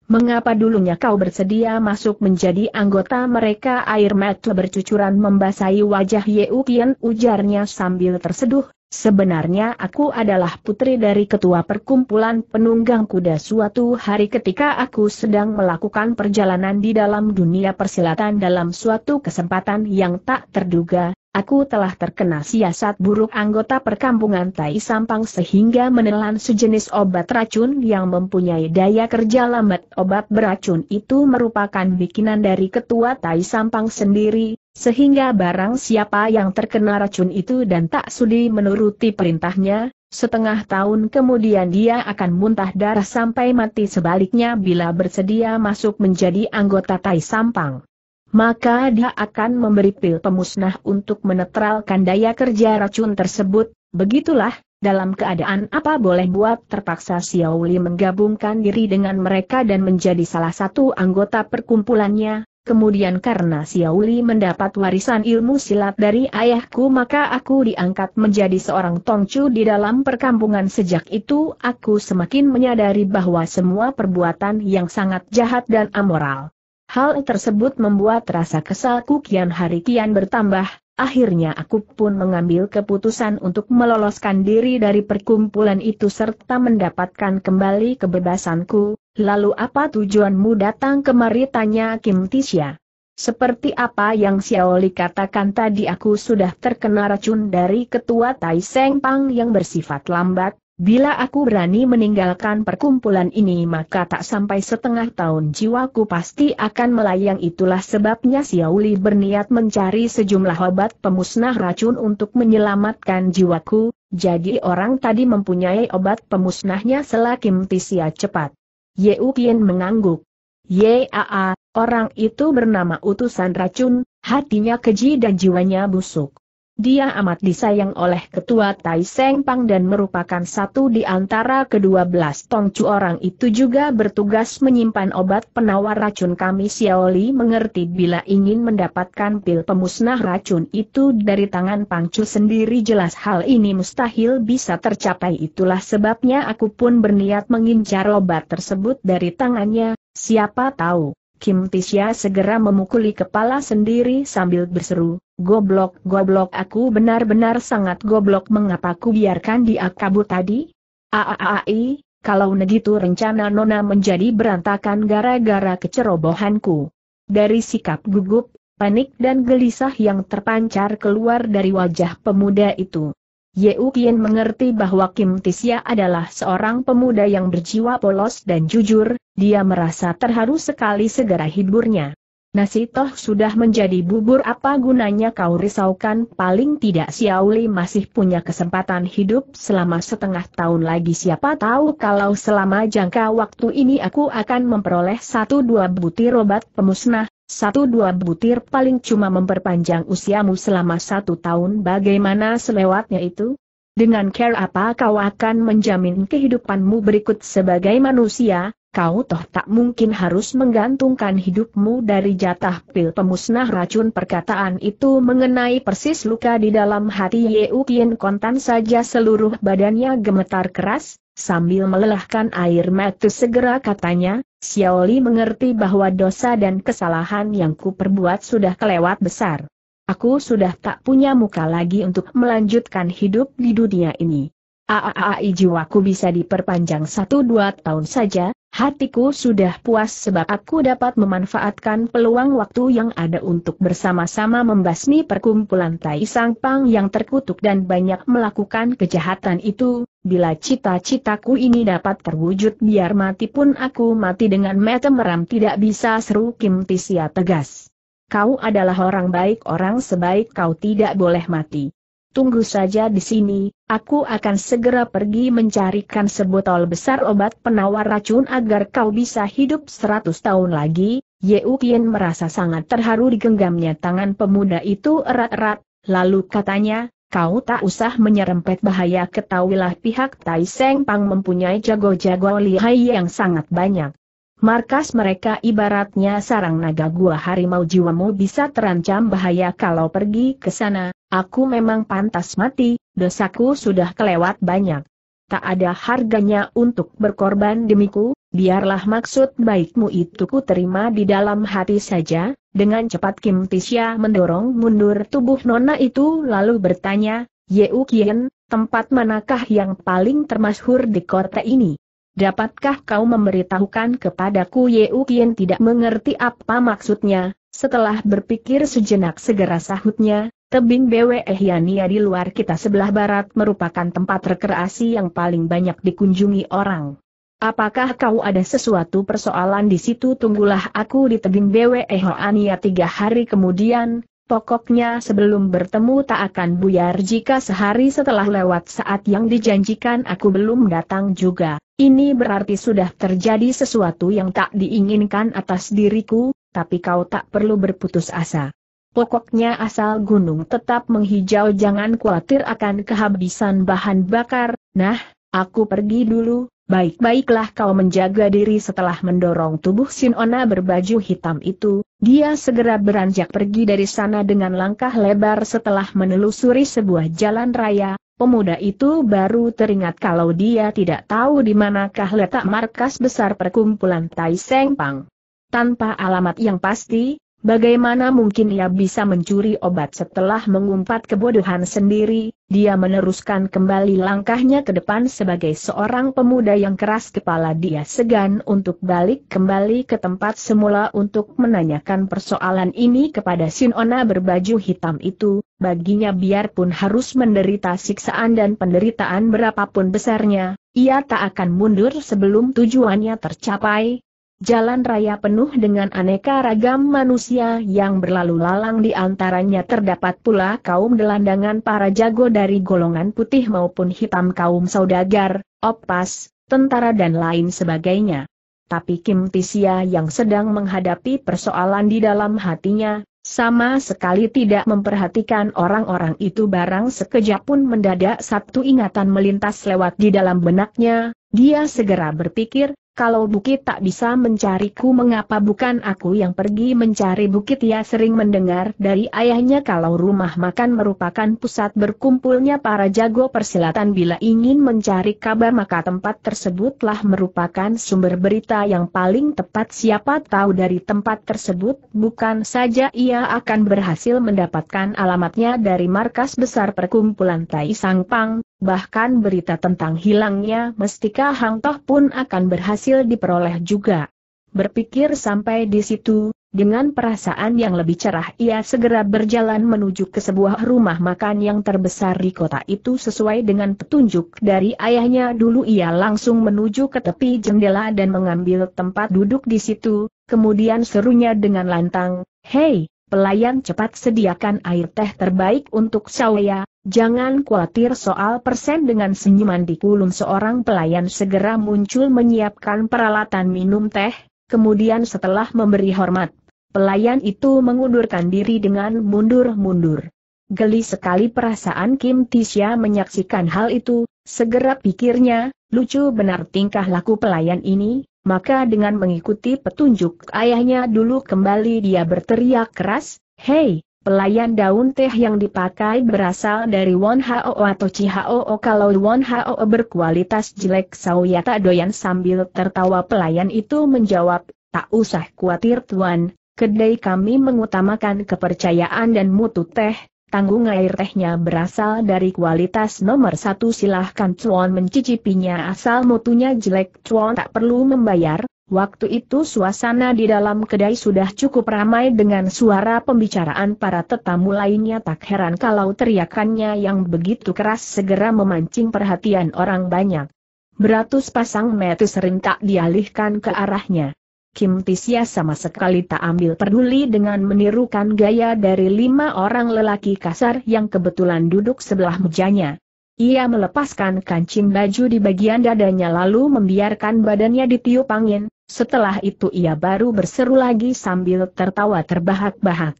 Mengapa dulunya kau bersedia masuk menjadi anggota mereka? Air mata bercucuran membasahi wajah Yeu Kian ujarnya sambil terseduh, Sebenarnya aku adalah putri dari ketua perkumpulan penunggang kuda suatu hari ketika aku sedang melakukan perjalanan di dalam dunia persilatan dalam suatu kesempatan yang tak terduga, aku telah terkena siasat buruk anggota perkampungan Tai Sampang sehingga menelan sejenis obat racun yang mempunyai daya kerja lambat. Obat beracun itu merupakan bikinan dari ketua Tai Sampang sendiri, sehingga barang siapa yang terkena racun itu dan tak sudi menuruti perintahnya, setengah tahun kemudian dia akan muntah darah sampai mati sebaliknya bila bersedia masuk menjadi anggota Tai Sampang. Maka dia akan memberi pil pemusnah untuk menetralkan daya kerja racun tersebut, begitulah, dalam keadaan apa boleh buat terpaksa Xiaoli menggabungkan diri dengan mereka dan menjadi salah satu anggota perkumpulannya, Kemudian karena Xiaoli mendapat warisan ilmu silat dari ayahku maka aku diangkat menjadi seorang tongcu di dalam perkampungan sejak itu aku semakin menyadari bahwa semua perbuatan yang sangat jahat dan amoral. Hal tersebut membuat rasa kesalku kian hari kian bertambah, Akhirnya aku pun mengambil keputusan untuk meloloskan diri dari perkumpulan itu serta mendapatkan kembali kebebasanku. Lalu apa tujuanmu datang kemari tanya Kim Tisha? Seperti apa yang Xiaoli katakan tadi aku sudah terkena racun dari ketua Tai Seng Pang yang bersifat lambat, Bila aku berani meninggalkan perkumpulan ini maka tak sampai setengah tahun jiwaku pasti akan melayang itulah sebabnya Xiaoli berniat mencari sejumlah obat pemusnah racun untuk menyelamatkan jiwaku, jadi orang tadi mempunyai obat pemusnahnya selakim tisia cepat. Ye Upien mengangguk. Yaa, orang itu bernama utusan racun, hatinya keji dan jiwanya busuk. Dia amat disayang oleh ketua Tai Seng Pang dan merupakan satu di antara kedua belas tongcu orang itu juga bertugas menyimpan obat penawar racun kami Xiaoli mengerti bila ingin mendapatkan pil pemusnah racun itu dari tangan Pangcu sendiri jelas hal ini mustahil bisa tercapai itulah sebabnya aku pun berniat mengincar obat tersebut dari tangannya, siapa tahu. Kim Tisya segera memukuli kepala sendiri sambil berseru, Goblok, goblok aku benar-benar sangat goblok mengapa ku biarkan dia kabur tadi? Aaai, kalau negitu rencana Nona menjadi berantakan gara-gara kecerobohanku. Dari sikap gugup, panik dan gelisah yang terpancar keluar dari wajah pemuda itu. Yeu Kien mengerti bahwa Kim Tisya adalah seorang pemuda yang berjiwa polos dan jujur, dia merasa terharu sekali segera hiburnya. Nasi toh sudah menjadi bubur apa gunanya kau risaukan paling tidak Xiaoli masih punya kesempatan hidup selama setengah tahun lagi siapa tahu kalau selama jangka waktu ini aku akan memperoleh satu dua butir obat pemusnah, satu dua butir paling cuma memperpanjang usiamu selama satu tahun bagaimana selewatnya itu? Dengan care apa kau akan menjamin kehidupanmu berikut sebagai manusia, kau toh tak mungkin harus menggantungkan hidupmu dari jatah pil pemusnah racun perkataan itu mengenai persis luka di dalam hati Yeu Kien kontan saja seluruh badannya gemetar keras, sambil melelahkan air mata segera katanya, Xiaoli mengerti bahwa dosa dan kesalahan yang ku perbuat sudah kelewat besar. Aku sudah tak punya muka lagi untuk melanjutkan hidup di dunia ini. AAAI jiwaku bisa diperpanjang satu dua tahun saja, hatiku sudah puas sebab aku dapat memanfaatkan peluang waktu yang ada untuk bersama-sama membasmi perkumpulan Tai Sang Pang yang terkutuk dan banyak melakukan kejahatan itu, bila cita-citaku ini dapat terwujud biar mati pun aku mati dengan mata meram tidak bisa seru Kim Tisia tegas. Kau adalah orang baik orang sebaik kau tidak boleh mati tunggu saja di sini, aku akan segera pergi mencarikan sebotol besar obat penawar racun agar kau bisa hidup 100 tahun lagi. Ye Qian merasa sangat terharu digenggamnya tangan pemuda itu erat-erat, lalu katanya, kau tak usah menyerempet bahaya ketahuilah pihak Tai Seng Pang mempunyai jago-jago lihai yang sangat banyak. Markas mereka ibaratnya sarang naga gua harimau jiwamu bisa terancam bahaya kalau pergi ke sana, Aku memang pantas mati, dosaku sudah kelewat banyak. Tak ada harganya untuk berkorban demiku, biarlah maksud baikmu itu ku terima di dalam hati saja. Dengan cepat Kim Tisya mendorong mundur tubuh nona itu lalu bertanya, Yeu Kien, tempat manakah yang paling termasyhur di kota ini? Dapatkah kau memberitahukan kepadaku Yeu Kien tidak mengerti apa maksudnya, setelah berpikir sejenak segera sahutnya, Tebing Bwe Ehiania di luar kita sebelah barat merupakan tempat rekreasi yang paling banyak dikunjungi orang. Apakah kau ada sesuatu persoalan di situ? Tunggulah aku di tebing Bwe Ehiania tiga hari kemudian, pokoknya sebelum bertemu tak akan buyar jika sehari setelah lewat saat yang dijanjikan aku belum datang juga. Ini berarti sudah terjadi sesuatu yang tak diinginkan atas diriku, tapi kau tak perlu berputus asa. Pokoknya asal gunung tetap menghijau jangan khawatir akan kehabisan bahan bakar, nah, aku pergi dulu, baik-baiklah kau menjaga diri setelah mendorong tubuh Sinona berbaju hitam itu, dia segera beranjak pergi dari sana dengan langkah lebar setelah menelusuri sebuah jalan raya, Pemuda itu baru teringat kalau dia tidak tahu di manakah letak markas besar perkumpulan Tai Seng Pang. Tanpa alamat yang pasti, Bagaimana mungkin ia bisa mencuri obat setelah mengumpat kebodohan sendiri, dia meneruskan kembali langkahnya ke depan sebagai seorang pemuda yang keras kepala dia segan untuk balik kembali ke tempat semula untuk menanyakan persoalan ini kepada Sinona berbaju hitam itu, baginya biarpun harus menderita siksaan dan penderitaan berapapun besarnya, ia tak akan mundur sebelum tujuannya tercapai, Jalan raya penuh dengan aneka ragam manusia yang berlalu lalang di antaranya terdapat pula kaum delandangan para jago dari golongan putih maupun hitam kaum saudagar, opas, tentara dan lain sebagainya. Tapi Kim Tisia yang sedang menghadapi persoalan di dalam hatinya, sama sekali tidak memperhatikan orang-orang itu barang sekejap pun mendadak satu ingatan melintas lewat di dalam benaknya, dia segera berpikir, kalau Bukit tak bisa mencariku mengapa bukan aku yang pergi mencari Bukit ya sering mendengar dari ayahnya kalau rumah makan merupakan pusat berkumpulnya para jago persilatan bila ingin mencari kabar maka tempat tersebutlah merupakan sumber berita yang paling tepat siapa tahu dari tempat tersebut bukan saja ia akan berhasil mendapatkan alamatnya dari markas besar perkumpulan Tai Sang Pang, bahkan berita tentang hilangnya Mestika Hang Toh pun akan berhasil diperoleh juga. Berpikir sampai di situ, dengan perasaan yang lebih cerah ia segera berjalan menuju ke sebuah rumah makan yang terbesar di kota itu sesuai dengan petunjuk dari ayahnya dulu ia langsung menuju ke tepi jendela dan mengambil tempat duduk di situ, kemudian serunya dengan lantang, Hei, pelayan cepat sediakan air teh terbaik untuk Sawaya, jangan khawatir soal persen dengan senyuman di kulum seorang pelayan segera muncul menyiapkan peralatan minum teh, kemudian setelah memberi hormat, pelayan itu mengundurkan diri dengan mundur-mundur. Geli sekali perasaan Kim Tisha menyaksikan hal itu, segera pikirnya, lucu benar tingkah laku pelayan ini, maka dengan mengikuti petunjuk ayahnya dulu kembali dia berteriak keras, Hei, pelayan daun teh yang dipakai berasal dari Won Hao atau Chi Hao kalau Won Hao berkualitas jelek Sauya tak doyan sambil tertawa pelayan itu menjawab, tak usah khawatir tuan, kedai kami mengutamakan kepercayaan dan mutu teh, Tanggung air tehnya berasal dari kualitas nomor satu silahkan cuan mencicipinya asal mutunya jelek cuan tak perlu membayar. Waktu itu suasana di dalam kedai sudah cukup ramai dengan suara pembicaraan para tetamu lainnya tak heran kalau teriakannya yang begitu keras segera memancing perhatian orang banyak. Beratus pasang mata serentak dialihkan ke arahnya. Kim Tisya sama sekali tak ambil peduli dengan menirukan gaya dari lima orang lelaki kasar yang kebetulan duduk sebelah mejanya. Ia melepaskan kancing baju di bagian dadanya lalu membiarkan badannya ditiup angin, setelah itu ia baru berseru lagi sambil tertawa terbahak-bahak.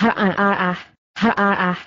ha-ah-ah, ha-ah-ah,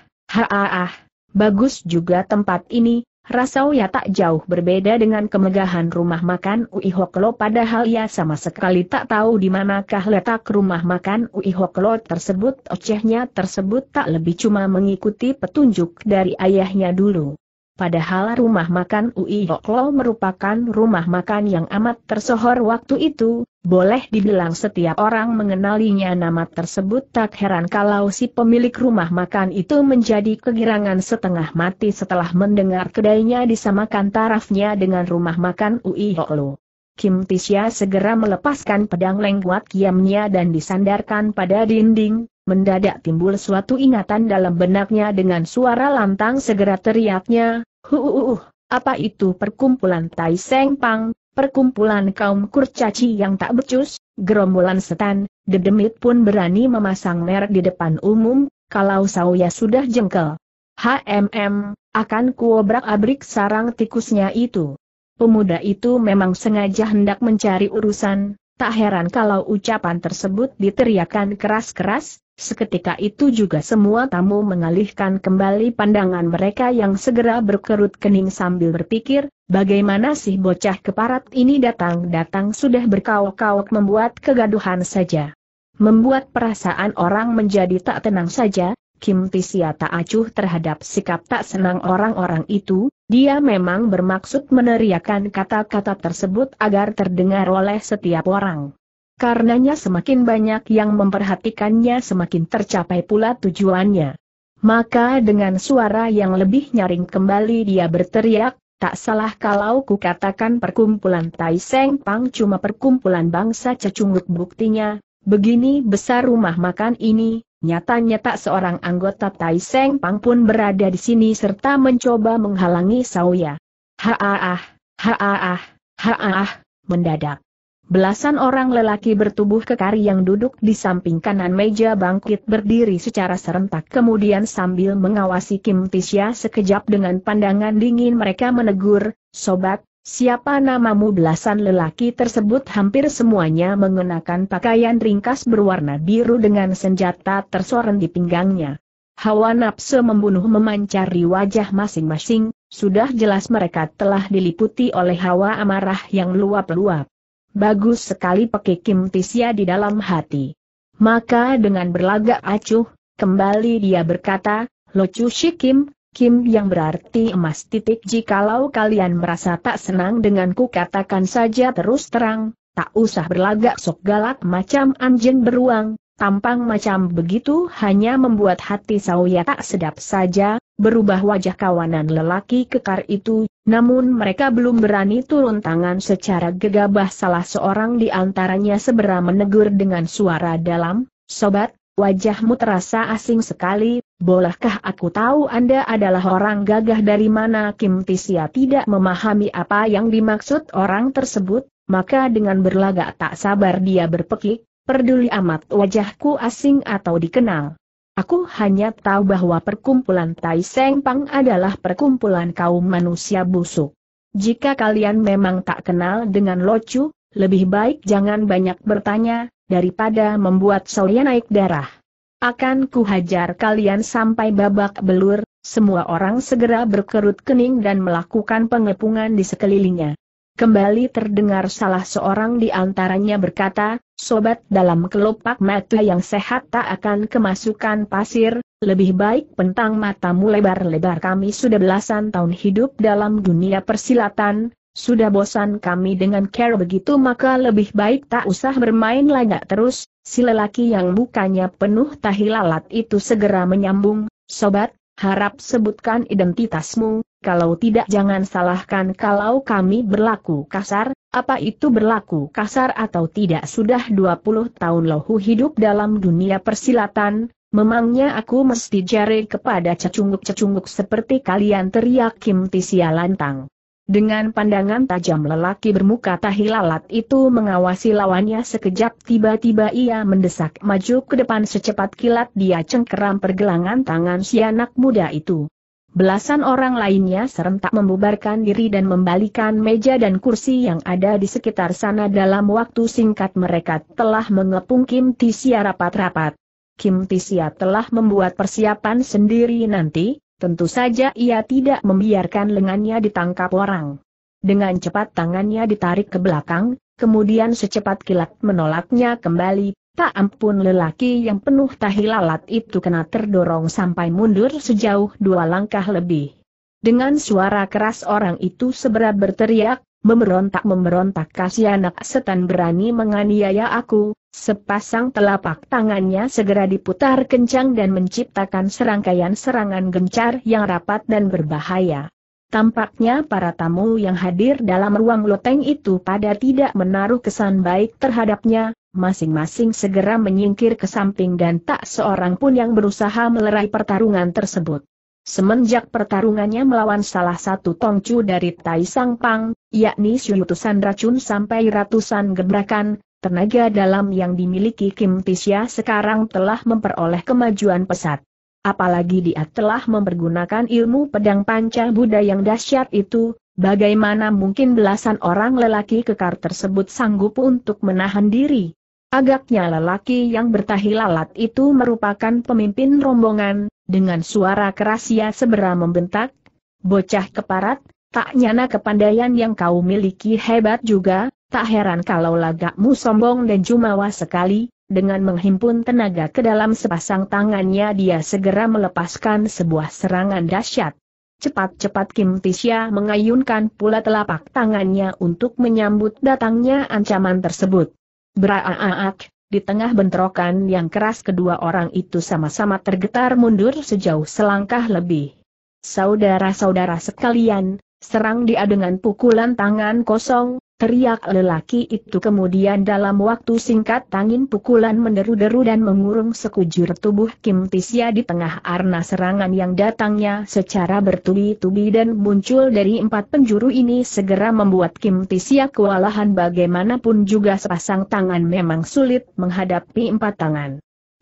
bagus juga tempat ini, Rasau ya tak jauh berbeda dengan kemegahan rumah makan Ui Hoklo padahal ia sama sekali tak tahu di manakah letak rumah makan Ui Hoklo tersebut. Ocehnya tersebut tak lebih cuma mengikuti petunjuk dari ayahnya dulu padahal rumah makan Ui Hoklo merupakan rumah makan yang amat tersohor waktu itu, boleh dibilang setiap orang mengenalinya nama tersebut tak heran kalau si pemilik rumah makan itu menjadi kegirangan setengah mati setelah mendengar kedainya disamakan tarafnya dengan rumah makan Ui Hoklo. Kim Tisya segera melepaskan pedang lengkuat kiamnya dan disandarkan pada dinding, mendadak timbul suatu ingatan dalam benaknya dengan suara lantang segera teriaknya, "Huuuuh! apa itu perkumpulan Tai Seng Pang, perkumpulan kaum kurcaci yang tak becus, gerombolan setan, dedemit pun berani memasang merek di depan umum, kalau Sauya sudah jengkel. HMM, akan kuobrak-abrik sarang tikusnya itu. Pemuda itu memang sengaja hendak mencari urusan, Tak heran kalau ucapan tersebut diteriakkan keras-keras, seketika itu juga semua tamu mengalihkan kembali pandangan mereka yang segera berkerut kening sambil berpikir, bagaimana sih bocah keparat ini datang-datang sudah berkawak-kawak membuat kegaduhan saja. Membuat perasaan orang menjadi tak tenang saja, Kim Tisia tak acuh terhadap sikap tak senang orang-orang itu, dia memang bermaksud meneriakan kata-kata tersebut agar terdengar oleh setiap orang. Karenanya semakin banyak yang memperhatikannya semakin tercapai pula tujuannya. Maka dengan suara yang lebih nyaring kembali dia berteriak, tak salah kalau kukatakan perkumpulan Tai Seng Pang cuma perkumpulan bangsa cecunguk buktinya, begini besar rumah makan ini, Nyatanya tak seorang anggota Tai Seng Pang pun berada di sini serta mencoba menghalangi Sauya. Haah, haah, haah, mendadak. Belasan orang lelaki bertubuh kekar yang duduk di samping kanan meja bangkit berdiri secara serentak kemudian sambil mengawasi Kim Tisya sekejap dengan pandangan dingin mereka menegur, Sobat, Siapa namamu belasan lelaki tersebut hampir semuanya mengenakan pakaian ringkas berwarna biru dengan senjata tersorot di pinggangnya. Hawa nafsu membunuh memancari wajah masing-masing, sudah jelas mereka telah diliputi oleh hawa amarah yang luap-luap. Bagus sekali pekikim Tisya di dalam hati. Maka dengan berlagak acuh, kembali dia berkata, Locu Shikim, Kim yang berarti emas titik jikalau kalian merasa tak senang denganku katakan saja terus terang, tak usah berlagak sok galak macam anjing beruang, tampang macam begitu hanya membuat hati sawya tak sedap saja, berubah wajah kawanan lelaki kekar itu, namun mereka belum berani turun tangan secara gegabah salah seorang di antaranya segera menegur dengan suara dalam, Sobat, wajahmu terasa asing sekali, Bolehkah aku tahu Anda adalah orang gagah dari mana Kim Tisia tidak memahami apa yang dimaksud orang tersebut, maka dengan berlagak tak sabar dia berpekik, peduli amat wajahku asing atau dikenal. Aku hanya tahu bahwa perkumpulan Tai Seng Pang adalah perkumpulan kaum manusia busuk. Jika kalian memang tak kenal dengan Locu, lebih baik jangan banyak bertanya, daripada membuat saya naik darah. Akan kuhajar kalian sampai babak belur, semua orang segera berkerut kening dan melakukan pengepungan di sekelilingnya. Kembali terdengar salah seorang di antaranya berkata, Sobat dalam kelopak mata yang sehat tak akan kemasukan pasir, lebih baik pentang matamu lebar-lebar kami sudah belasan tahun hidup dalam dunia persilatan, sudah bosan kami dengan care begitu maka lebih baik tak usah bermain lagak terus, Si lelaki yang mukanya penuh lalat itu segera menyambung, Sobat, harap sebutkan identitasmu, kalau tidak jangan salahkan kalau kami berlaku kasar, apa itu berlaku kasar atau tidak sudah 20 tahun lohu hidup dalam dunia persilatan, memangnya aku mesti jari kepada cecunguk-cecunguk seperti kalian teriak Kim Tisia lantang. Dengan pandangan tajam lelaki bermuka tahilalat itu mengawasi lawannya sekejap tiba-tiba ia mendesak maju ke depan secepat kilat dia cengkeram pergelangan tangan si anak muda itu. Belasan orang lainnya serentak membubarkan diri dan membalikan meja dan kursi yang ada di sekitar sana dalam waktu singkat mereka telah mengepung Kim Tisia rapat-rapat. Kim Tisia telah membuat persiapan sendiri nanti, Tentu saja ia tidak membiarkan lengannya ditangkap orang. Dengan cepat tangannya ditarik ke belakang, kemudian secepat kilat menolaknya kembali, tak ampun lelaki yang penuh tahi lalat itu kena terdorong sampai mundur sejauh dua langkah lebih. Dengan suara keras orang itu segera berteriak, memberontak-memberontak kasih anak setan berani menganiaya aku, sepasang telapak tangannya segera diputar kencang dan menciptakan serangkaian serangan gencar yang rapat dan berbahaya. Tampaknya para tamu yang hadir dalam ruang loteng itu pada tidak menaruh kesan baik terhadapnya, masing-masing segera menyingkir ke samping dan tak seorang pun yang berusaha melerai pertarungan tersebut. Semenjak pertarungannya melawan salah satu tongcu dari Tai Sang Pang, yakni syutusan racun sampai ratusan gebrakan, tenaga dalam yang dimiliki Kim Tisya sekarang telah memperoleh kemajuan pesat. Apalagi dia telah mempergunakan ilmu pedang panca Buddha yang dahsyat itu, bagaimana mungkin belasan orang lelaki kekar tersebut sanggup untuk menahan diri. Agaknya lelaki yang bertahi lalat itu merupakan pemimpin rombongan, dengan suara keras ia segera membentak, bocah keparat, tak nyana kepandaian yang kau miliki hebat juga, tak heran kalau lagakmu sombong dan jumawa sekali, dengan menghimpun tenaga ke dalam sepasang tangannya dia segera melepaskan sebuah serangan dahsyat. Cepat-cepat Kim Tisya mengayunkan pula telapak tangannya untuk menyambut datangnya ancaman tersebut. Beraaak, di tengah bentrokan yang keras kedua orang itu sama-sama tergetar mundur sejauh selangkah lebih. Saudara-saudara sekalian, serang dia dengan pukulan tangan kosong, Teriak lelaki itu kemudian dalam waktu singkat tangin pukulan menderu-deru dan mengurung sekujur tubuh Kim Tisya di tengah arna serangan yang datangnya secara bertubi-tubi dan muncul dari empat penjuru ini segera membuat Kim Tisya kewalahan bagaimanapun juga sepasang tangan memang sulit menghadapi empat tangan.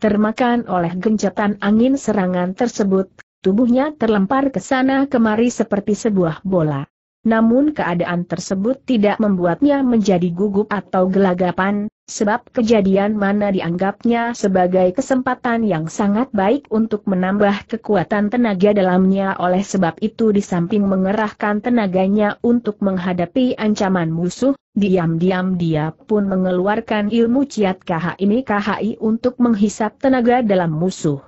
Termakan oleh gencatan angin serangan tersebut, tubuhnya terlempar ke sana kemari seperti sebuah bola. Namun keadaan tersebut tidak membuatnya menjadi gugup atau gelagapan, sebab kejadian mana dianggapnya sebagai kesempatan yang sangat baik untuk menambah kekuatan tenaga dalamnya oleh sebab itu di samping mengerahkan tenaganya untuk menghadapi ancaman musuh, diam-diam dia pun mengeluarkan ilmu ciat KHI ini KHI untuk menghisap tenaga dalam musuh.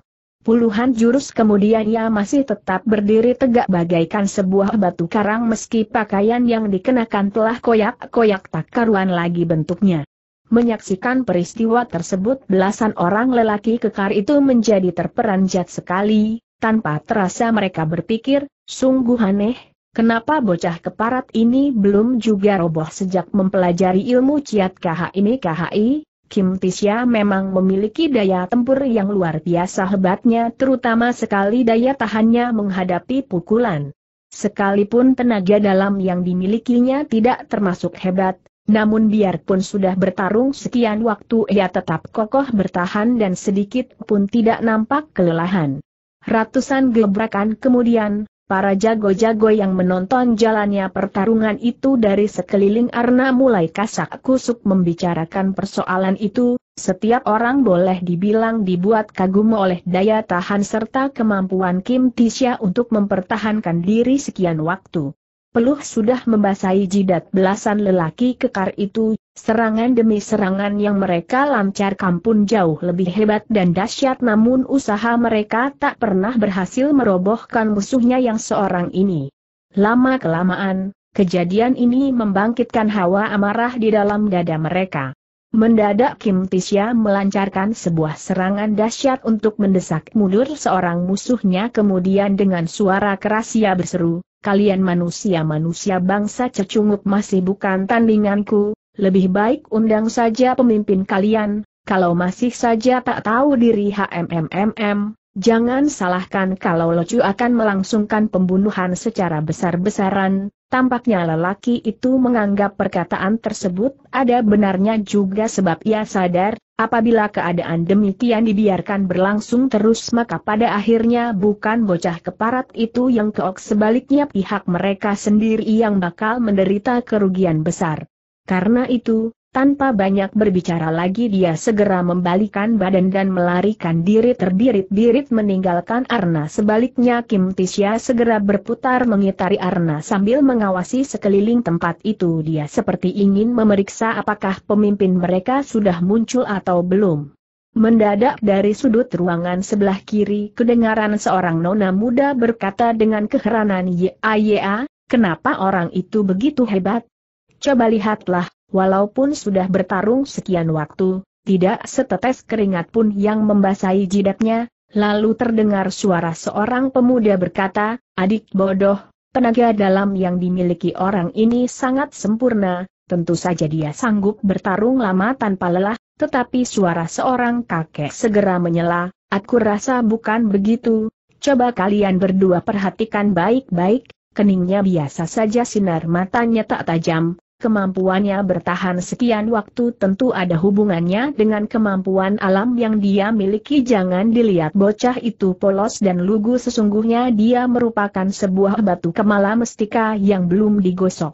Puluhan jurus kemudian ia masih tetap berdiri tegak bagaikan sebuah batu karang meski pakaian yang dikenakan telah koyak-koyak tak karuan lagi bentuknya. Menyaksikan peristiwa tersebut belasan orang lelaki kekar itu menjadi terperanjat sekali, tanpa terasa mereka berpikir, sungguh aneh, Kenapa bocah keparat ini belum juga roboh sejak mempelajari ilmu ciat KHI ini KHI? Kim Tisya memang memiliki daya tempur yang luar biasa hebatnya terutama sekali daya tahannya menghadapi pukulan. Sekalipun tenaga dalam yang dimilikinya tidak termasuk hebat, namun biarpun sudah bertarung sekian waktu ia tetap kokoh bertahan dan sedikit pun tidak nampak kelelahan. Ratusan gebrakan kemudian, Para jago-jago yang menonton jalannya pertarungan itu dari sekeliling Arna mulai kasak kusuk membicarakan persoalan itu, setiap orang boleh dibilang dibuat kagum oleh daya tahan serta kemampuan Kim Tisha untuk mempertahankan diri sekian waktu peluh sudah membasahi jidat belasan lelaki kekar itu, serangan demi serangan yang mereka lancar kampun jauh lebih hebat dan dahsyat namun usaha mereka tak pernah berhasil merobohkan musuhnya yang seorang ini. Lama-kelamaan, kejadian ini membangkitkan hawa amarah di dalam dada mereka. Mendadak Kim Tisya melancarkan sebuah serangan dahsyat untuk mendesak mundur seorang musuhnya kemudian dengan suara keras ia berseru, kalian manusia-manusia bangsa cecunguk masih bukan tandinganku, lebih baik undang saja pemimpin kalian, kalau masih saja tak tahu diri HMMMM, Jangan salahkan kalau Locu akan melangsungkan pembunuhan secara besar-besaran, tampaknya lelaki itu menganggap perkataan tersebut ada benarnya juga sebab ia sadar, apabila keadaan demikian dibiarkan berlangsung terus maka pada akhirnya bukan bocah keparat itu yang keok sebaliknya pihak mereka sendiri yang bakal menderita kerugian besar. Karena itu, tanpa banyak berbicara lagi dia segera membalikan badan dan melarikan diri terbirit-birit meninggalkan Arna. Sebaliknya Kim Tisya segera berputar mengitari Arna sambil mengawasi sekeliling tempat itu. Dia seperti ingin memeriksa apakah pemimpin mereka sudah muncul atau belum. Mendadak dari sudut ruangan sebelah kiri kedengaran seorang nona muda berkata dengan keheranan Ya, ya, kenapa orang itu begitu hebat? Coba lihatlah, Walaupun sudah bertarung sekian waktu, tidak setetes keringat pun yang membasahi jidatnya, lalu terdengar suara seorang pemuda berkata, adik bodoh, tenaga dalam yang dimiliki orang ini sangat sempurna, tentu saja dia sanggup bertarung lama tanpa lelah, tetapi suara seorang kakek segera menyela, aku rasa bukan begitu, coba kalian berdua perhatikan baik-baik, keningnya biasa saja sinar matanya tak tajam, kemampuannya bertahan sekian waktu tentu ada hubungannya dengan kemampuan alam yang dia miliki. Jangan dilihat bocah itu polos dan lugu sesungguhnya dia merupakan sebuah batu kemala mestika yang belum digosok.